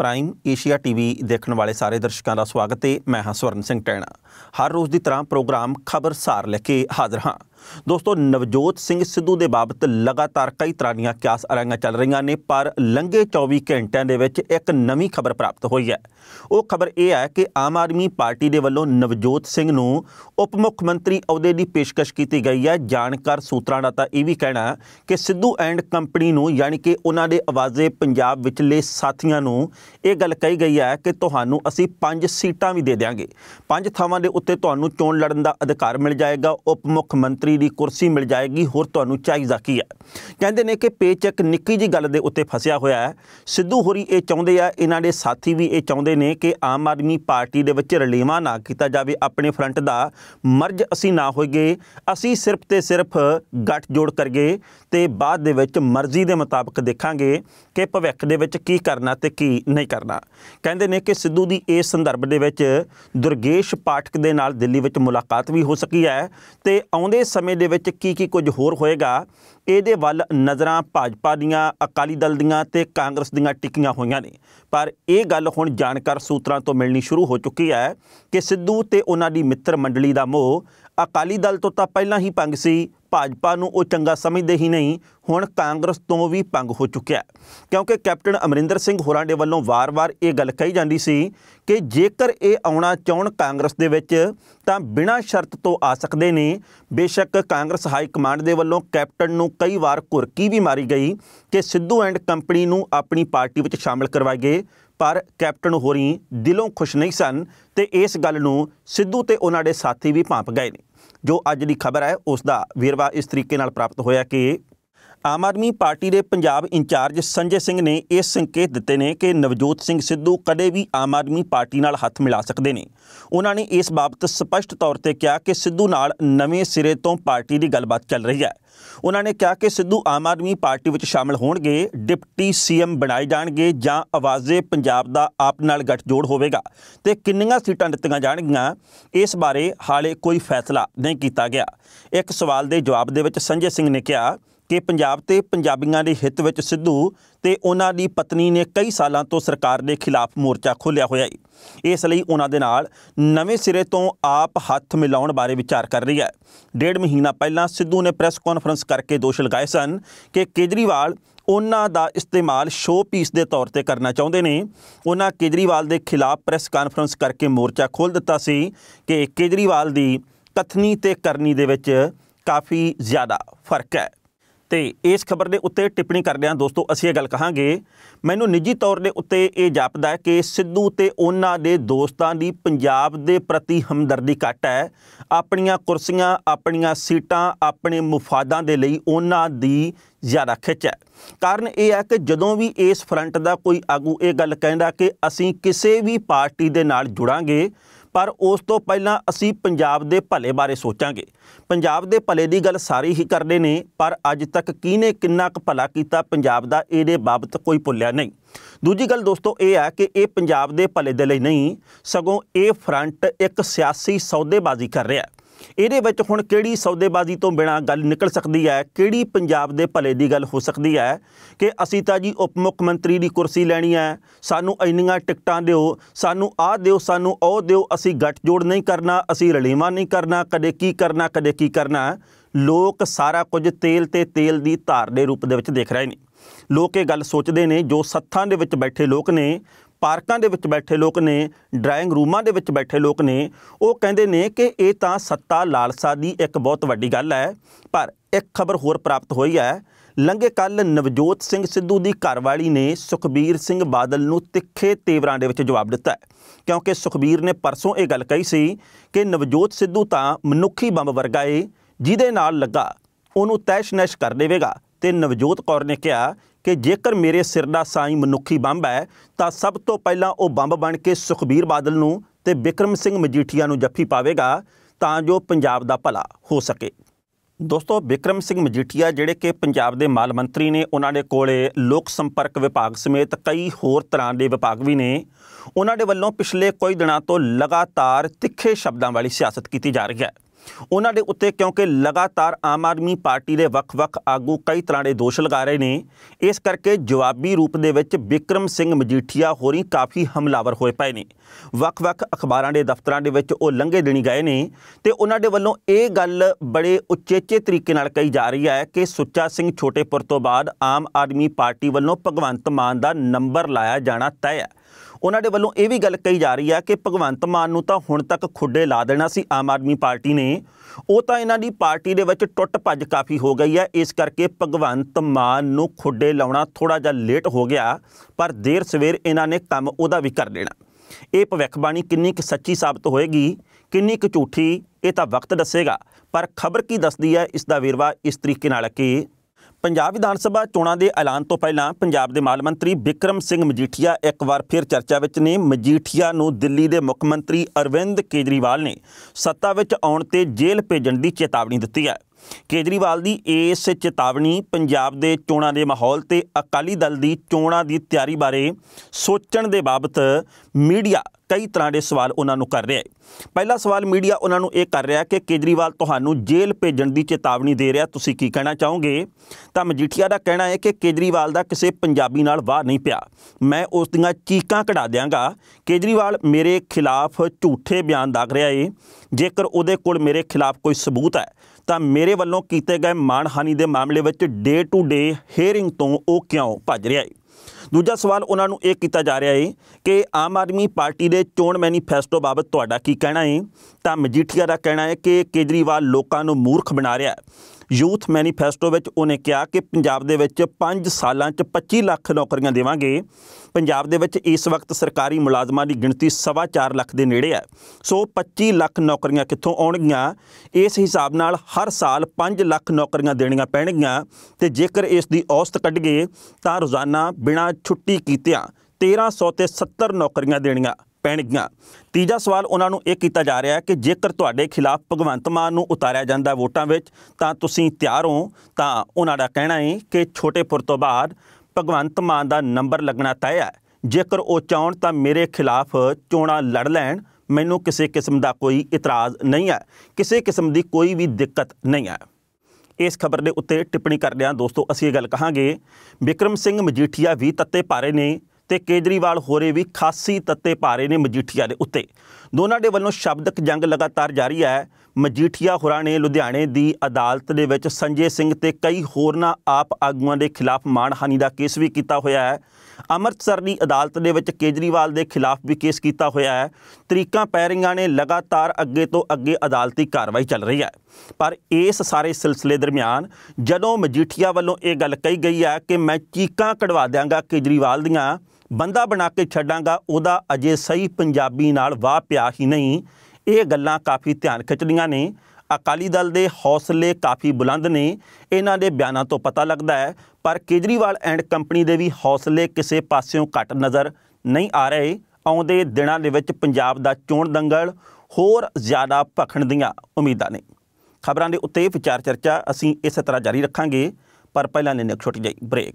Prime Asia TV ਦੇਖਣ ਵਾਲੇ ਸਾਰੇ ਦਰਸ਼ਕਾਂ ਦਾ ਸਵਾਗਤ ਹੈ ਮੈਂ ਹਾਂ ਸਵਰਨ ਸਿੰਘ ਟੈਣਾ ਹਰ ਰੋਜ਼ ਦੀ ਤਰ੍ਹਾਂ ਪ੍ਰੋਗਰਾਮ ਖਬਰਸਾਰ ਲੈ ਕੇ ਹਾਜ਼ਰ ਹਾਂ ਦੋਸਤੋ ਨਵਜੋਤ ਸਿੰਘ ਸਿੱਧੂ ਦੇ ਬਾਬਤ ਲਗਾਤਾਰ ਕਈ ਤਰ੍ਹਾਂ ਦੀਆਂ ਕਿਆਸ ਅਰਾਈਆਂ ਚੱਲ ਰਹੀਆਂ ਨੇ ਪਰ ਲੰਘੇ 24 ਘੰਟਿਆਂ ਦੇ ਵਿੱਚ ਇੱਕ ਨਵੀਂ ਖਬਰ ਪ੍ਰਾਪਤ ਹੋਈ ਹੈ ਉਹ ਖਬਰ ਇਹ ਹੈ ਕਿ ਆਮ ਆਦਮੀ ਪਾਰਟੀ ਦੇ ਵੱਲੋਂ ਨਵਜੋਤ ਸਿੰਘ ਨੂੰ ਉਪ ਮੁੱਖ ਮੰਤਰੀ ਅਹੁਦੇ ਦੀ ਪੇਸ਼ਕਸ਼ ਕੀਤੀ ਗਈ ਹੈ ਜਾਣਕਾਰ ਸੂਤਰਾਂ ਦਾ ਤਾਂ ਇਹ ਵੀ ਕਹਿਣਾ ਕਿ ਸਿੱਧੂ ਐਂਡ ਕੰਪਨੀ ਨੂੰ ਯਾਨੀ ਕਿ ਉਹਨਾਂ ਦੇ ਆਵਾਜ਼ੇ ਪੰਜਾਬ ਵਿਚਲੇ ਸਾਥੀਆਂ ਨੂੰ ਇਹ ਗੱਲ ਕਹੀ ਗਈ ਹੈ ਕਿ ਤੁਹਾਨੂੰ ਅਸੀਂ 5 ਸੀਟਾਂ ਵੀ ਦੇ ਦੇਵਾਂਗੇ ਪੰਜ ਥਾਵਾਂ ਦੇ ਉੱਤੇ ਤੁਹਾਨੂੰ ਚੋਣ ਲੜਨ ਦਾ ਅਧਿਕਾਰ ਮਿਲ ਜਾਏਗਾ ਉਪ ਮੁੱਖ ਮੰਤਰੀ ਮੰਤਰੀ ਦੀ ਕੁਰਸੀ ਮਿਲ ਜਾਏਗੀ ਹੋਰ ਤੁਹਾਨੂੰ ਚਾਹੀਦਾ ਕੀ ਹੈ ਕਹਿੰਦੇ ਨੇ ਕਿ ਪੇਚ ਇੱਕ ਨਿੱਕੀ ਜੀ ਗੱਲ ਦੇ ਉੱਤੇ ਫਸਿਆ ਹੋਇਆ ਹੈ ਸਿੱਧੂ ਹੋਰੀ ਇਹ ਚਾਹੁੰਦੇ ਆ ਇਹਨਾਂ ਦੇ ਸਾਥੀ ਵੀ ਇਹ ਚਾਹੁੰਦੇ ਨੇ ਕਿ ਆਮ ਆਦਮੀ ਪਾਰਟੀ ਦੇ ਵਿੱਚ ਰਲੇਵਾ ਨਾ ਕੀਤਾ ਜਾਵੇ ਆਪਣੇ ਫਰੰਟ ਦਾ ਮਰਜ ਅਸੀਂ ਨਾ ਹੋਈਏ ਅਸੀਂ ਸਿਰਫ ਤੇ ਸਿਰਫ ਗੱਠ ਜੋੜ ਕਰਗੇ ਤੇ ਬਾਅਦ ਦੇ ਵਿੱਚ ਮਰਜ਼ੀ ਦੇ ਮੁਤਾਬਕ ਦੇਖਾਂਗੇ ਕਿ ਭਵਿੱਖ ਦੇ ਵਿੱਚ ਕੀ ਕਰਨਾ ਤੇ ਕੀ ਨਹੀਂ ਕਰਨਾ ਕਹਿੰਦੇ ਨੇ ਕਿ ਸਿੱਧੂ ਦੀ ਇਸ ਸੰਦਰਭ ਦੇ ਵਿੱਚ ਦੁਰਗੇਸ਼ ਪਾਠਕ ਦੇ ਨਾਲ ਦਿੱਲੀ ਵਿੱਚ ਮੁਲਾਕਾਤ ਵੀ ਹੋ ਸਕੀ ਹੈ ਤੇ ਆਉਂਦੇ ਸਮੇਂ ਦੇ ਵਿੱਚ ਕੀ ਕੀ ਕੁਝ ਹੋਰ ਹੋਏਗਾ ਇਹਦੇ ਵੱਲ ਨਜ਼ਰਾਂ ਭਾਜਪਾ ਦੀਆਂ ਅਕਾਲੀ ਦਲ ਦੀਆਂ ਤੇ ਕਾਂਗਰਸ ਦੀਆਂ ਟਿੱਕੀਆਂ ਹੋਈਆਂ ਨੇ ਪਰ ਇਹ ਗੱਲ ਹੁਣ ਜਾਣਕਾਰ ਸੂਤਰਾਂ ਤੋਂ ਮਿਲਣੀ ਸ਼ੁਰੂ ਹੋ ਚੁੱਕੀ ਹੈ ਕਿ ਸਿੱਧੂ ਤੇ ਉਹਨਾਂ ਦੀ ਮਿੱਤਰ ਮੰਡਲੀ ਦਾ ਮੋਹ ਅਕਾਲੀ ਦਲ ਤੋਂ ਤਾਂ ਪਹਿਲਾਂ ਹੀ ਪੰਗ ਸੀ ਭਾਜਪਾ ਨੂੰ ਉਹ ਚੰਗਾ ਸਮਝਦੇ ਹੀ ਨਹੀਂ ਹੁਣ ਕਾਂਗਰਸ ਤੋਂ ਵੀ ਪੰਗ ਹੋ ਚੁੱਕਿਆ ਕਿਉਂਕਿ ਕੈਪਟਨ ਅਮਰਿੰਦਰ ਸਿੰਘ ਹੋਰਾਂ ਦੇ ਵੱਲੋਂ ਵਾਰ-ਵਾਰ ਇਹ ਗੱਲ ਕਹੀ ਜਾਂਦੀ ਸੀ ਕਿ ਜੇਕਰ ਇਹ ਆਉਣਾ ਚਾਹਣ ਕਾਂਗਰਸ ਦੇ ਵਿੱਚ ਤਾਂ ਬਿਨਾਂ ਸ਼ਰਤ ਤੋਂ ਆ ਸਕਦੇ ਨੇ ਬੇਸ਼ੱਕ ਕਾਂਗਰਸ ਹਾਈ ਕਮਾਂਡ ਦੇ ਵੱਲੋਂ ਕੈਪਟਨ ਨੂੰ ਕਈ ਵਾਰ ਘੁਰਕੀ ਵੀ ਮਾਰੀ ਗਈ ਕਿ ਸਿੱਧੂ ਐਂਡ ਕੰਪਨੀ ਨੂੰ ਆਪਣੀ ਪਾਰਟੀ ਵਿੱਚ ਸ਼ਾਮਲ ਕਰਵਾਈਏ ਪਰ ਕੈਪਟਨ ਹੋਰੀ ਦਿਲੋਂ ਖੁਸ਼ ਨਹੀਂ ਸਨ ਤੇ ਇਸ ਗੱਲ ਨੂੰ ਸਿੱਧੂ ਤੇ ਉਹਨਾਂ ਦੇ ਸਾਥੀ ਵੀ ਭਾਂਪ ਗਏ ਨੇ ਜੋ ਅੱਜ ਦੀ ਖਬਰ ਹੈ ਉਸ ਦਾ ਵੇਰਵਾ ਇਸ ਤਰੀਕੇ ਨਾਲ ਪ੍ਰਾਪਤ ਹੋਇਆ ਕਿ ਆਮ ਆਦਮੀ ਪਾਰਟੀ ਦੇ ਪੰਜਾਬ ਇੰਚਾਰਜ ਸੰਜੇ ਸਿੰਘ ਨੇ ਇਹ ਸੰਕੇਤ ਦਿੱਤੇ ਨੇ ਕਿ ਨਵਜੋਤ ਸਿੰਘ ਸਿੱਧੂ ਕਦੇ ਵੀ ਆਮ ਆਦਮੀ ਪਾਰਟੀ ਨਾਲ ਹੱਥ ਮਿਲਾ ਸਕਦੇ ਨੇ ਉਹਨਾਂ ਨੇ ਇਸ ਬਾਬਤ ਸਪਸ਼ਟ ਤੌਰ ਤੇ ਕਿਹਾ ਕਿ ਸਿੱਧੂ ਨਾਲ ਨਵੇਂ ਸਿਰੇ ਤੋਂ ਪਾਰਟੀ ਦੀ ਗੱਲਬਾਤ ਚੱਲ ਰਹੀ ਹੈ ਉਹਨਾਂ ਨੇ ਕਿਹਾ ਕਿ ਸਿੱਧੂ ਆਮ ਆਦਮੀ ਪਾਰਟੀ ਵਿੱਚ ਸ਼ਾਮਲ ਹੋਣਗੇ ਡਿਪਟੀ ਸੀਐਮ ਬਣਾਏ ਜਾਣਗੇ ਜਾਂ ਆਵਾਜ਼ੇ ਪੰਜਾਬ ਦਾ ਆਪ ਨਾਲ ਗੱਠਜੋੜ ਹੋਵੇਗਾ ਤੇ ਕਿੰਨੀਆਂ ਸੀਟਾਂ ਦਿੱਤੀਆਂ ਜਾਣਗੀਆਂ ਇਸ ਬਾਰੇ ਹਾਲੇ ਕੋਈ ਫੈਸਲਾ ਨਹੀਂ ਕੀਤਾ ਗਿਆ ਇੱਕ ਸਵਾਲ ਦੇ ਜਵਾਬ ਦੇ ਵਿੱਚ ਸੰਜੇ ਸਿੰਘ ਨੇ ਕਿਹਾ ਕਿ ਪੰਜਾਬ ਤੇ ਪੰਜਾਬੀਆਂ ਦੇ ਹਿੱਤ ਵਿੱਚ ਸਿੱਧੂ ਤੇ ਉਹਨਾਂ ਦੀ ਪਤਨੀ ਨੇ ਕਈ ਸਾਲਾਂ ਤੋਂ ਸਰਕਾਰ ਦੇ ਖਿਲਾਫ ਮੋਰਚਾ ਖੋਲ੍ਹਿਆ ਹੋਇਆ ਹੈ ਇਸ ਲਈ ਉਹਨਾਂ ਦੇ ਨਾਲ ਨਵੇਂ ਸਿਰੇ ਤੋਂ ਆਪ ਹੱਥ ਮਿਲਾਉਣ ਬਾਰੇ ਵਿਚਾਰ ਕਰ ਰਹੀ ਹੈ ਡੇਢ ਮਹੀਨਾ ਪਹਿਲਾਂ ਸਿੱਧੂ ਨੇ ਪ੍ਰੈਸ ਕਾਨਫਰੰਸ ਕਰਕੇ ਦੋਸ਼ ਲਗਾਏ ਸਨ ਕਿ ਕੇਜਰੀਵਾਲ ਉਹਨਾਂ ਦਾ ਇਸਤੇਮਾਲ ਸ਼ੋਅ ਪੀਸ ਦੇ ਤੌਰ ਤੇ ਕਰਨਾ ਚਾਹੁੰਦੇ ਨੇ ਉਹਨਾਂ ਕੇਜਰੀਵਾਲ ਦੇ ਖਿਲਾਫ ਪ੍ਰੈਸ ਕਾਨਫਰੰਸ ਕਰਕੇ ਮੋਰਚਾ ਖੋਲ ਦਿੱਤਾ ਸੀ ਕਿ ਕੇਜਰੀਵਾਲ ਦੀ ਕਥਨੀ ਤੇ ਕਰਨੀ ਦੇ ਵਿੱਚ ਕਾਫੀ ਜ਼ਿਆਦਾ ਫਰਕ ਹੈ ਤੇ ਇਸ ਖਬਰ ਦੇ ਉੱਤੇ ਟਿੱਪਣੀ ਕਰਦੇ ਹਾਂ ਦੋਸਤੋ ਅਸੀਂ ਇਹ ਗੱਲ ਕਹਾਂਗੇ ਮੈਨੂੰ ਨਿੱਜੀ ਤੌਰ ਦੇ ਉੱਤੇ ਇਹ ਜਾਪਦਾ ਹੈ ਕਿ ਸਿੱਧੂ ਤੇ ਉਹਨਾਂ ਦੇ ਦੋਸਤਾਂ ਦੀ ਪੰਜਾਬ ਦੇ ਪ੍ਰਤੀ ਹਮਦਰਦੀ ਘਟ ਹੈ ਆਪਣੀਆਂ ਕੁਰਸੀਆਂ ਆਪਣੀਆਂ ਸੀਟਾਂ ਆਪਣੇ ਮੁਫਾਦਾਂ ਦੇ ਲਈ ਉਹਨਾਂ ਦੀ ਜ਼ਿਆਦਾ ਖਿੱਚ ਹੈ ਕਾਰਨ ਇਹ ਹੈ ਕਿ ਜਦੋਂ ਵੀ ਇਸ ਫਰੰਟ ਦਾ ਕੋਈ ਆਗੂ ਇਹ ਗੱਲ ਕਹਿੰਦਾ ਕਿ ਅਸੀਂ ਕਿਸੇ ਵੀ ਪਾਰਟੀ ਦੇ ਨਾਲ ਜੁੜਾਂਗੇ ਪਰ ਉਸ ਤੋਂ ਪਹਿਲਾਂ ਅਸੀਂ ਪੰਜਾਬ ਦੇ ਭਲੇ ਬਾਰੇ ਸੋਚਾਂਗੇ ਪੰਜਾਬ ਦੇ ਭਲੇ ਦੀ ਗੱਲ ਸਾਰੀ ਹੀ ਕਰਦੇ ਨੇ ਪਰ ਅੱਜ ਤੱਕ ਕਿਹਨੇ ਕਿੰਨਾ ਕੁ ਭਲਾ ਕੀਤਾ ਪੰਜਾਬ ਦਾ ਇਹਦੇ ਬਾਬਤ ਕੋਈ ਭੁੱਲਿਆ ਨਹੀਂ ਦੂਜੀ ਗੱਲ ਦੋਸਤੋ ਇਹ ਆ ਕਿ ਇਹ ਪੰਜਾਬ ਦੇ ਭਲੇ ਦੇ ਲਈ ਨਹੀਂ ਸਗੋਂ ਇਹ ਫਰੰਟ ਇੱਕ ਸਿਆਸੀ ਸੌਦੇਬਾਜ਼ੀ ਕਰ ਰਿਹਾ ਹੈ ਇਹਦੇ ਵਿੱਚ ਹੁਣ ਕਿਹੜੀ ਸੌਦੇਬਾਜ਼ੀ ਤੋਂ ਬਿਨਾ ਗੱਲ ਨਿਕਲ ਸਕਦੀ ਹੈ ਕਿਹੜੀ ਪੰਜਾਬ ਦੇ ਭਲੇ ਦੀ ਗੱਲ ਹੋ ਸਕਦੀ ਹੈ ਕਿ ਅਸੀਂ ਤਾਂ ਜੀ ਉਪ ਮੁੱਖ ਮੰਤਰੀ ਦੀ ਕੁਰਸੀ ਲੈਣੀ ਹੈ ਸਾਨੂੰ ਇੰਨੀਆਂ ਟਿਕਟਾਂ ਦਿਓ ਸਾਨੂੰ ਆਹ ਦਿਓ ਸਾਨੂੰ ਉਹ ਦਿਓ ਅਸੀਂ ਗੱਠਜੋੜ ਨਹੀਂ ਕਰਨਾ ਅਸੀਂ ਰਲੇਵਾ ਨਹੀਂ ਕਰਨਾ ਕਦੇ ਕੀ ਕਰਨਾ ਕਦੇ ਕੀ ਕਰਨਾ ਲੋਕ ਸਾਰਾ ਕੁਝ ਤੇਲ ਤੇ ਤੇਲ ਦੀ ਧਾਰ ਦੇ ਰੂਪ ਦੇ ਵਿੱਚ ਦੇਖ ਰਹੇ ਨੇ ਲੋਕ ਇਹ ਗੱਲ ਸੋਚਦੇ ਨੇ ਜੋ ਸੱਥਾਂ ਦੇ ਵਿੱਚ ਬੈਠੇ ਲੋਕ ਨੇ ਪਾਰਕਾਂ ਦੇ ਵਿੱਚ ਬੈਠੇ ਲੋਕ ਨੇ ਡਰਾਇੰਗ ਰੂਮਾਂ ਦੇ ਵਿੱਚ ਬੈਠੇ ਲੋਕ ਨੇ ਉਹ ਕਹਿੰਦੇ ਨੇ ਕਿ ਇਹ ਤਾਂ ਸੱਤਾ ਲਾਲਸਾ ਦੀ ਇੱਕ ਬਹੁਤ ਵੱਡੀ ਗੱਲ ਹੈ ਪਰ ਇੱਕ ਖਬਰ ਹੋਰ ਪ੍ਰਾਪਤ ਹੋਈ ਹੈ ਲੰਘੇ ਕੱਲ ਨਵਜੋਤ ਸਿੰਘ ਸਿੱਧੂ ਦੀ ਘਰਵਾਲੀ ਨੇ ਸੁਖਬੀਰ ਸਿੰਘ ਬਾਦਲ ਨੂੰ ਤਿੱਖੇ ਤੇਵਰਾਂ ਦੇ ਵਿੱਚ ਜਵਾਬ ਦਿੱਤਾ ਕਿਉਂਕਿ ਸੁਖਬੀਰ ਨੇ ਪਰਸੋਂ ਇਹ ਗੱਲ ਕਹੀ ਸੀ ਕਿ ਨਵਜੋਤ ਸਿੱਧੂ ਤਾਂ ਮਨੁੱਖੀ ਬੰਬ ਵਰਗਾ ਏ ਜਿਹਦੇ ਨਾਲ ਲੱਗਾ ਉਹਨੂੰ ਤੈਸ ਕਰ ਦੇਵੇਗਾ ਤੇ ਨਵਜੋਤ ਕੌਰ ਨੇ ਕਿਹਾ ਕਿ ਜੇਕਰ ਮੇਰੇ ਸਿਰ ਦਾ ਸਾਈ ਮਨੁੱਖੀ ਬੰਬ ਹੈ ਤਾਂ ਸਭ ਤੋਂ ਪਹਿਲਾਂ ਉਹ ਬੰਬ ਬਣ ਕੇ ਸੁਖਬੀਰ ਬਾਦਲ ਨੂੰ ਤੇ ਵਿਕਰਮ ਸਿੰਘ ਮਜੀਠੀਆ ਨੂੰ ਜੱਫੀ ਪਾਵੇਗਾ ਤਾਂ ਜੋ ਪੰਜਾਬ ਦਾ ਭਲਾ ਹੋ ਸਕੇ ਦੋਸਤੋ ਵਿਕਰਮ ਸਿੰਘ ਮਜੀਠੀਆ ਜਿਹੜੇ ਕਿ ਪੰਜਾਬ ਦੇ ਮਾਲ ਮੰਤਰੀ ਨੇ ਉਹਨਾਂ ਦੇ ਕੋਲੇ ਲੋਕ ਸੰਪਰਕ ਵਿਭਾਗ ਸਮੇਤ ਕਈ ਹੋਰ ਤਰ੍ਹਾਂ ਦੇ ਵਿਭਾਗ ਵੀ ਨੇ ਉਹਨਾਂ ਦੇ ਵੱਲੋਂ ਪਿਛਲੇ ਕੁਝ ਦਿਨਾਂ ਤੋਂ ਲਗਾਤਾਰ ਤਿੱਖੇ ਸ਼ਬਦਾਂ ਵਾਲੀ ਸਿਆਸਤ ਕੀਤੀ ਜਾ ਰਹੀ ਹੈ ਉਹਨਾਂ ਦੇ ਉੱਤੇ ਕਿਉਂਕਿ ਲਗਾਤਾਰ ਆਮ ਆਦਮੀ ਪਾਰਟੀ ਦੇ ਵੱਖ-ਵੱਖ ਆਗੂ ਕਈ ਤਰ੍ਹਾਂ ਦੇ ਦੋਸ਼ ਲਗਾ ਰਹੇ ਨੇ ਇਸ ਕਰਕੇ ਜਵਾਬੀ ਰੂਪ ਦੇ ਵਿੱਚ ਵਿਕਰਮ ਸਿੰਘ ਮਜੀਠੀਆ ਹੋਰੀ ਕਾਫੀ ਹਮਲਾਵਰ ਹੋਏ ਪਏ ਨੇ ਵੱਖ-ਵੱਖ ਅਖਬਾਰਾਂ ਦੇ ਦਫ਼ਤਰਾਂ ਦੇ ਵਿੱਚ ਉਹ ਲੰਘੇ ਦੇਣੀ ਗਏ ਨੇ ਤੇ ਉਹਨਾਂ ਦੇ ਵੱਲੋਂ ਇਹ ਗੱਲ ਬੜੇ ਉਚੇਚੇ ਤਰੀਕੇ ਨਾਲ ਕਹੀ ਜਾ ਰਹੀ ਹੈ ਕਿ ਸੁੱਚਾ ਸਿੰਘ ਛੋਟੇਪੁਰ ਤੋਂ ਬਾਅਦ ਆਮ ਆਦਮੀ ਪਾਰਟੀ ਵੱਲੋਂ ਭਗਵੰਤ ਮਾਨ ਦਾ ਨੰਬਰ ਲਾਇਆ ਜਾਣਾ ਤੈਅ ਹੈ ਉਹਨਾਂ ਦੇ ਵੱਲੋਂ ਇਹ ਵੀ ਗੱਲ ਕਹੀ ਜਾ ਰਹੀ ਹੈ ਕਿ ਭਗਵੰਤ ਮਾਨ ਨੂੰ ਤਾਂ ਹੁਣ ਤੱਕ ਖੁੱਡੇ ਲਾ ਦੇਣਾ ਸੀ ਆਮ ਆਦਮੀ ਪਾਰਟੀ ਨੇ ਉਹ ਤਾਂ ਇਹਨਾਂ ਦੀ ਪਾਰਟੀ ਦੇ ਵਿੱਚ ਟੁੱਟ ਭੱਜ ਕਾਫੀ ਹੋ ਗਈ ਹੈ ਇਸ ਕਰਕੇ ਭਗਵੰਤ ਮਾਨ ਨੂੰ ਖੁੱਡੇ ਲਾਉਣਾ ਥੋੜਾ ਜਿਹਾ ਲੇਟ ਹੋ ਗਿਆ ਪਰ ਦੇਰ ਸਵੇਰ ਇਹਨਾਂ ਨੇ ਕੰਮ ਉਹਦਾ ਵੀ ਕਰ ਦੇਣਾ ਇਹ ਭਵਿੱਖਬਾਣੀ ਕਿੰਨੀ ਕੁ ਸੱਚੀ ਸਾਬਤ ਹੋਏਗੀ ਕਿੰਨੀ ਕੁ ਝੂਠੀ ਇਹ ਤਾਂ ਵਕਤ ਦੱਸੇਗਾ ਪਰ ਖਬਰ ਕੀ ਦੱਸਦੀ ਹੈ ਇਸ ਦਾ ਵੇਰਵਾ ਇਸ ਤਰੀਕੇ ਨਾਲ ਕਿ ਪੰਜਾਬ ਵਿਧਾਨ ਸਭਾ ਚੋਣਾਂ ਦੇ ਐਲਾਨ ਤੋਂ ਪਹਿਲਾਂ ਪੰਜਾਬ ਦੇ ਮਾਲ ਮੰਤਰੀ ਵਿਕਰਮ ਸਿੰਘ ਮਜੀਠੀਆ ਇੱਕ ਵਾਰ ਫਿਰ ਚਰਚਾ ਵਿੱਚ ਨੇ ਮਜੀਠੀਆ ਨੂੰ ਦਿੱਲੀ ਦੇ ਮੁੱਖ ਮੰਤਰੀ ਅਰਵਿੰਦ ਕੇਜਰੀਵਾਲ ਨੇ ਸੱਤਾ ਵਿੱਚ ਆਉਣ ਤੇ ਜੇਲ੍ਹ ਭੇਜਣ ਦੀ ਚੇਤਾਵਨੀ ਦਿੱਤੀ ਹੈ ਕੇਜਰੀਵਾਲ ਦੀ ਇਸ ਚੇਤਾਵਨੀ ਪੰਜਾਬ ਦੇ ਚੋਣਾਂ ਦੇ ਮਾਹੌਲ ਤੇ ਅਕਾਲੀ ਦਲ ਦੀ ਚੋਣਾਂ ਦੀ ਤਿਆਰੀ ਬਾਰੇ ਸੋਚਣ ਦੇ ਬਾਬਤ ਮੀਡੀਆ ਕਈ ਤਰ੍ਹਾਂ ਦੇ ਸਵਾਲ ਉਹਨਾਂ ਨੂੰ ਕਰ ਰਿਹਾ ਹੈ ਪਹਿਲਾ ਸਵਾਲ ਮੀਡੀਆ ਉਹਨਾਂ ਨੂੰ ਇਹ ਕਰ ਰਿਹਾ ਕਿ ਕੇਜਰੀਵਾਲ ਤੁਹਾਨੂੰ ਜੇਲ੍ਹ ਭੇਜਣ ਦੀ ਚੇਤਾਵਨੀ ਦੇ ਰਿਹਾ ਤੁਸੀਂ ਕੀ ਕਹਿਣਾ ਚਾਹੋਗੇ ਤਾਂ ਮਜੀਠੀਆ ਦਾ ਕਹਿਣਾ ਹੈ ਕਿ ਕੇਜਰੀਵਾਲ ਦਾ ਕਿਸੇ ਪੰਜਾਬੀ ਨਾਲ ਵਾਹ ਨਹੀਂ ਪਿਆ ਮੈਂ ਉਸ ਦੀਆਂ ਚੀਕਾਂ ਕਢਾ ਦਿਆਂਗਾ ਕੇਜਰੀਵਾਲ ਮੇਰੇ ਖਿਲਾਫ ਝੂਠੇ ਬਿਆਨ ਦਾਗ ਰਿਹਾ ਏ ਜੇਕਰ ਉਹਦੇ ਕੋਲ ਮੇਰੇ ਖਿਲਾਫ ਕੋਈ ਸਬੂਤ ਹੈ ਤਾਂ ਮੇਰੇ ਵੱਲੋਂ ਕੀਤੇ ਗਏ ਮਾਨਹਾਨੀ ਦੇ ਮਾਮਲੇ ਵਿੱਚ ਡੇ ਟੂ ਡੇ ਹੇਅਰਿੰਗ ਤੋਂ ਉਹ ਕਿਉਂ ਭੱਜ ਰਿਹਾ ਏ ਦੂਜਾ ਸਵਾਲ ਉਹਨਾਂ ਨੂੰ ਇਹ ਕੀਤਾ ਜਾ ਰਿਹਾ ਹੈ ਕਿ ਆਮ ਆਦਮੀ ਪਾਰਟੀ ਦੇ ਚੋਣ ਮੈਨੀਫੈਸਟੋ ਬਾਬਤ ਤੁਹਾਡਾ ਕੀ ਕਹਿਣਾ ਹੈ ਤਾਂ ਮਜੀਠੀਆ ਦਾ ਕਹਿਣਾ ਹੈ ਕਿ ਕੇਜਰੀਵਾਲ ਲੋਕਾਂ ਨੂੰ ਮੂਰਖ ਬਣਾ ਰਿਹਾ ਹੈ ਯੂਥ ਮੈਨੀਫੈਸਟੋ ਵਿੱਚ ਉਹਨੇ ਕਿਹਾ ਕਿ ਪੰਜਾਬ ਦੇ ਵਿੱਚ 5 ਸਾਲਾਂ 'ਚ 25 ਲੱਖ ਨੌਕਰੀਆਂ ਦੇਵਾਂਗੇ ਪੰਜਾਬ ਦੇ ਵਿੱਚ ਇਸ ਵਕਤ ਸਰਕਾਰੀ ਮੁਲਾਜ਼ਮਾਂ ਦੀ ਗਿਣਤੀ 4.5 ਲੱਖ ਦੇ ਨੇੜੇ ਹੈ ਸੋ 25 ਲੱਖ ਨੌਕਰੀਆਂ ਕਿੱਥੋਂ ਆਉਣਗੀਆਂ ਇਸ ਹਿਸਾਬ ਨਾਲ ਹਰ ਸਾਲ 5 ਲੱਖ ਨੌਕਰੀਆਂ ਦੇਣੀਆਂ ਪੈਣਗੀਆਂ ਤੇ ਜੇਕਰ ਇਸ ਦੀ ਔਸਤ ਕੱਢੀਏ ਤਾਂ ਰੋਜ਼ਾਨਾ ਬਿਨਾਂ ਛੁੱਟੀ ਕੀਤਿਆਂ 1300 ਤੇ 70 ਨੌਕਰੀਆਂ ਦੇਣੀਆਂ ਪੈਣਗੀਆਂ ਤੀਜਾ ਸਵਾਲ ਉਹਨਾਂ ਨੂੰ ਇਹ ਕੀਤਾ ਜਾ ਰਿਹਾ ਹੈ ਕਿ ਜੇਕਰ ਤੁਹਾਡੇ ਖਿਲਾਫ ਭਗਵੰਤ ਮਾਨ ਨੂੰ ਉਤਾਰਿਆ ਜਾਂਦਾ ਵੋਟਾਂ ਵਿੱਚ ਤਾਂ ਤੁਸੀਂ ਤਿਆਰ ਹੋ ਤਾਂ ਉਹਨਾਂ ਦਾ ਕਹਿਣਾ ਹੈ ਕਿ ਛੋਟੇਪੁਰ ਤੋਂ ਬਾਅਦ ਭਗਵੰਤ ਮਾਨ ਦਾ ਨੰਬਰ ਲੱਗਣਾ ਤੈ ਹੈ ਜੇਕਰ ਉਹ ਚਾਹਣ ਤਾਂ ਮੇਰੇ ਖਿਲਾਫ ਚੋਣਾ ਲੜ ਲੈਣ ਮੈਨੂੰ ਕਿਸੇ ਕਿਸਮ ਦਾ ਕੋਈ ਇਤਰਾਜ਼ ਨਹੀਂ ਹੈ ਕਿਸੇ ਕਿਸਮ ਦੀ ਕੋਈ ਵੀ ਦਿੱਕਤ ਨਹੀਂ ਹੈ ਇਸ ਖਬਰ ਦੇ ਉੱਤੇ ਟਿੱਪਣੀ ਕਰਦਿਆਂ ਦੋਸਤੋ ਅਸੀਂ ਇਹ ਗੱਲ ਕਹਾਂਗੇ ਵਿਕਰਮ ਸਿੰਘ ਮਜੀਠੀਆ ਵੀ ਤੱਤੇ ਪਾਰੇ ਨੇ ਤੇ ਕੇਜਰੀਵਾਲ ਹੋਰੇ ਵੀ ਖਾਸੀ ਤੱਤੇ ਪਾਰੇ ਨੇ ਮਜੀਠੀਆ ਦੇ ਉੱਤੇ ਦੋਨਾਂ ਦੇ ਵੱਲੋਂ ਸ਼ਬਦਕ ਜੰਗ ਲਗਾਤਾਰ ਜਾਰੀ ਹੈ ਮਜੀਠੀਆ ਹੋਰਾਂ ਨੇ ਲੁਧਿਆਣੇ ਦੀ ਅਦਾਲਤ ਦੇ ਵਿੱਚ ਸੰਜੇ ਸਿੰਘ ਤੇ ਕਈ ਹੋਰਨਾਂ ਆਪ ਆਗੂਆਂ ਦੇ ਖਿਲਾਫ ਮਾਨਹਾਨੀ ਦਾ ਕੇਸ ਵੀ ਕੀਤਾ ਹੋਇਆ ਹੈ ਅੰਮ੍ਰਿਤਸਰ ਦੀ ਅਦਾਲਤ ਦੇ ਵਿੱਚ ਕੇਜਰੀਵਾਲ ਦੇ ਖਿਲਾਫ ਵੀ ਕੇਸ ਕੀਤਾ ਹੋਇਆ ਹੈ ਤਰੀਕਾਂ ਪੈ ਰਹੀਆਂ ਨੇ ਲਗਾਤਾਰ ਅੱਗੇ ਤੋਂ ਅੱਗੇ ਅਦਾਲਤੀ ਕਾਰਵਾਈ ਚੱਲ ਰਹੀ ਹੈ ਪਰ ਇਸ ਸਾਰੇ ਸਿਲਸਿਲੇ ਦਰਮਿਆਨ ਜਦੋਂ ਮਜੀਠੀਆ ਵੱਲੋਂ ਇਹ ਗੱਲ ਕਹੀ ਗਈ ਹੈ ਕਿ ਮੈਂ ਚੀਕਾਂ ਕਢਵਾ ਦਿਆਂਗਾ ਕੇਜਰੀਵਾਲ ਦੀਆਂ ਬੰਦਾ ਬਣਾ ਕੇ ਛੱਡਾਂਗਾ ਉਹਦਾ ਅਜੇ ਸਹੀ ਪੰਜਾਬੀ ਨਾਲ ਵਾਪਿਆ ਹੀ ਨਹੀਂ ਇਹ ਗੱਲਾਂ ਕਾਫੀ ਧਿਆਨ ਖਿੱਚਣੀਆਂ ਨੇ ਅਕਾਲੀ ਦਲ ਦੇ ਹੌਸਲੇ ਕਾਫੀ ਬੁਲੰਦ ਨੇ ਇਹਨਾਂ ਦੇ ਬਿਆਨਾਂ ਤੋਂ ਪਤਾ ਲੱਗਦਾ ਹੈ ਪਰ ਕੇਜਰੀਵਾਲ ਐਂਡ ਕੰਪਨੀ ਦੇ ਵੀ ਹੌਸਲੇ ਕਿਸੇ ਪਾਸਿਓਂ ਘਟ ਨਜ਼ਰ ਨਹੀਂ ਆ ਰਹੇ ਆਉਂਦੇ ਦਿਨਾਂ ਦੇ ਵਿੱਚ ਪੰਜਾਬ ਦਾ ਚੋਣ ਦੰਗਲ ਹੋਰ ਜ਼ਿਆਦਾ ਭਖਣ ਦੀਆਂ ਉਮੀਦਾਂ ਨੇ ਖਬਰਾਂ ਦੇ ਉੱਤੇ ਵਿਚਾਰ ਚਰਚਾ ਅਸੀਂ ਇਸੇ ਤਰ੍ਹਾਂ ਜਾਰੀ ਰੱਖਾਂਗੇ ਪਰ ਪਹਿਲਾਂ ਲੈਣੇ ਇੱਕ ਛੋਟੀ ਜਿਹੀ ਬ੍ਰੇਕ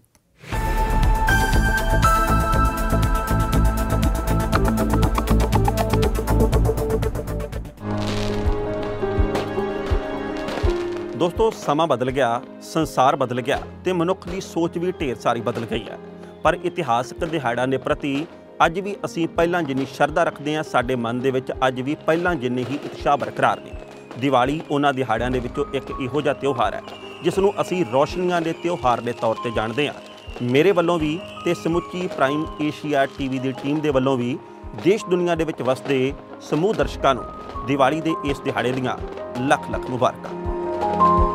ਦੋਸਤੋ ਸਮਾਂ ਬਦਲ ਗਿਆ ਸੰਸਾਰ ਬਦਲ ਗਿਆ ਤੇ ਮਨੁੱਖ ਦੀ ਸੋਚ ਵੀ ਢੇਰ ਸਾਰੀ ਬਦਲ ਗਈ ਹੈ ਪਰ ਇਤਿਹਾਸਕ ਦਿਹਾੜਾ ਨੇ ਪ੍ਰਤੀ ਅੱਜ ਵੀ ਅਸੀਂ ਪਹਿਲਾਂ ਜਿੰਨੀ ਸ਼ਰਧਾ ਰੱਖਦੇ ਹਾਂ ਸਾਡੇ ਮਨ ਦੇ ਵਿੱਚ ਅੱਜ ਵੀ ਪਹਿਲਾਂ ਜਿੰਨੀ ਹੀ ਉਤਸ਼ਾਹ ਬਰਕਰਾਰ ਨੇ ਦੀਵਾਲੀ ਉਹਨਾਂ ਦਿਹਾੜਿਆਂ ਦੇ ਵਿੱਚੋਂ ਇੱਕ ਇਹੋ ਜਿਹਾ ਤਿਉਹਾਰ ਹੈ ਜਿਸ ਨੂੰ ਅਸੀਂ ਰੋਸ਼ਨੀਆਂ ਦੇ ਤਿਉਹਾਰ ਦੇ ਤੌਰ ਤੇ ਜਾਣਦੇ ਹਾਂ ਮੇਰੇ ਵੱਲੋਂ ਵੀ ਤੇ ਸਮੁੱਚੀ ਪ੍ਰਾਈਮ ਏਸ਼ੀਆ ਟੀਵੀ ਦੀ ਟੀਮ ਦੇ ਵੱਲੋਂ ਵੀ ਦੇਸ਼ ਦੁਨੀਆ ਦੇ ਵਿੱਚ ਵਸਦੇ ਸਮੂਹ ਦਰਸ਼ਕਾਂ ਨੂੰ ਦੀਵਾਲੀ ਦੇ ਇਸ ਦਿਹਾੜੇ ਦੀਆਂ ਲੱਖ ਲੱਖ ਮੁਬਾਰਕਾਂ Thank you.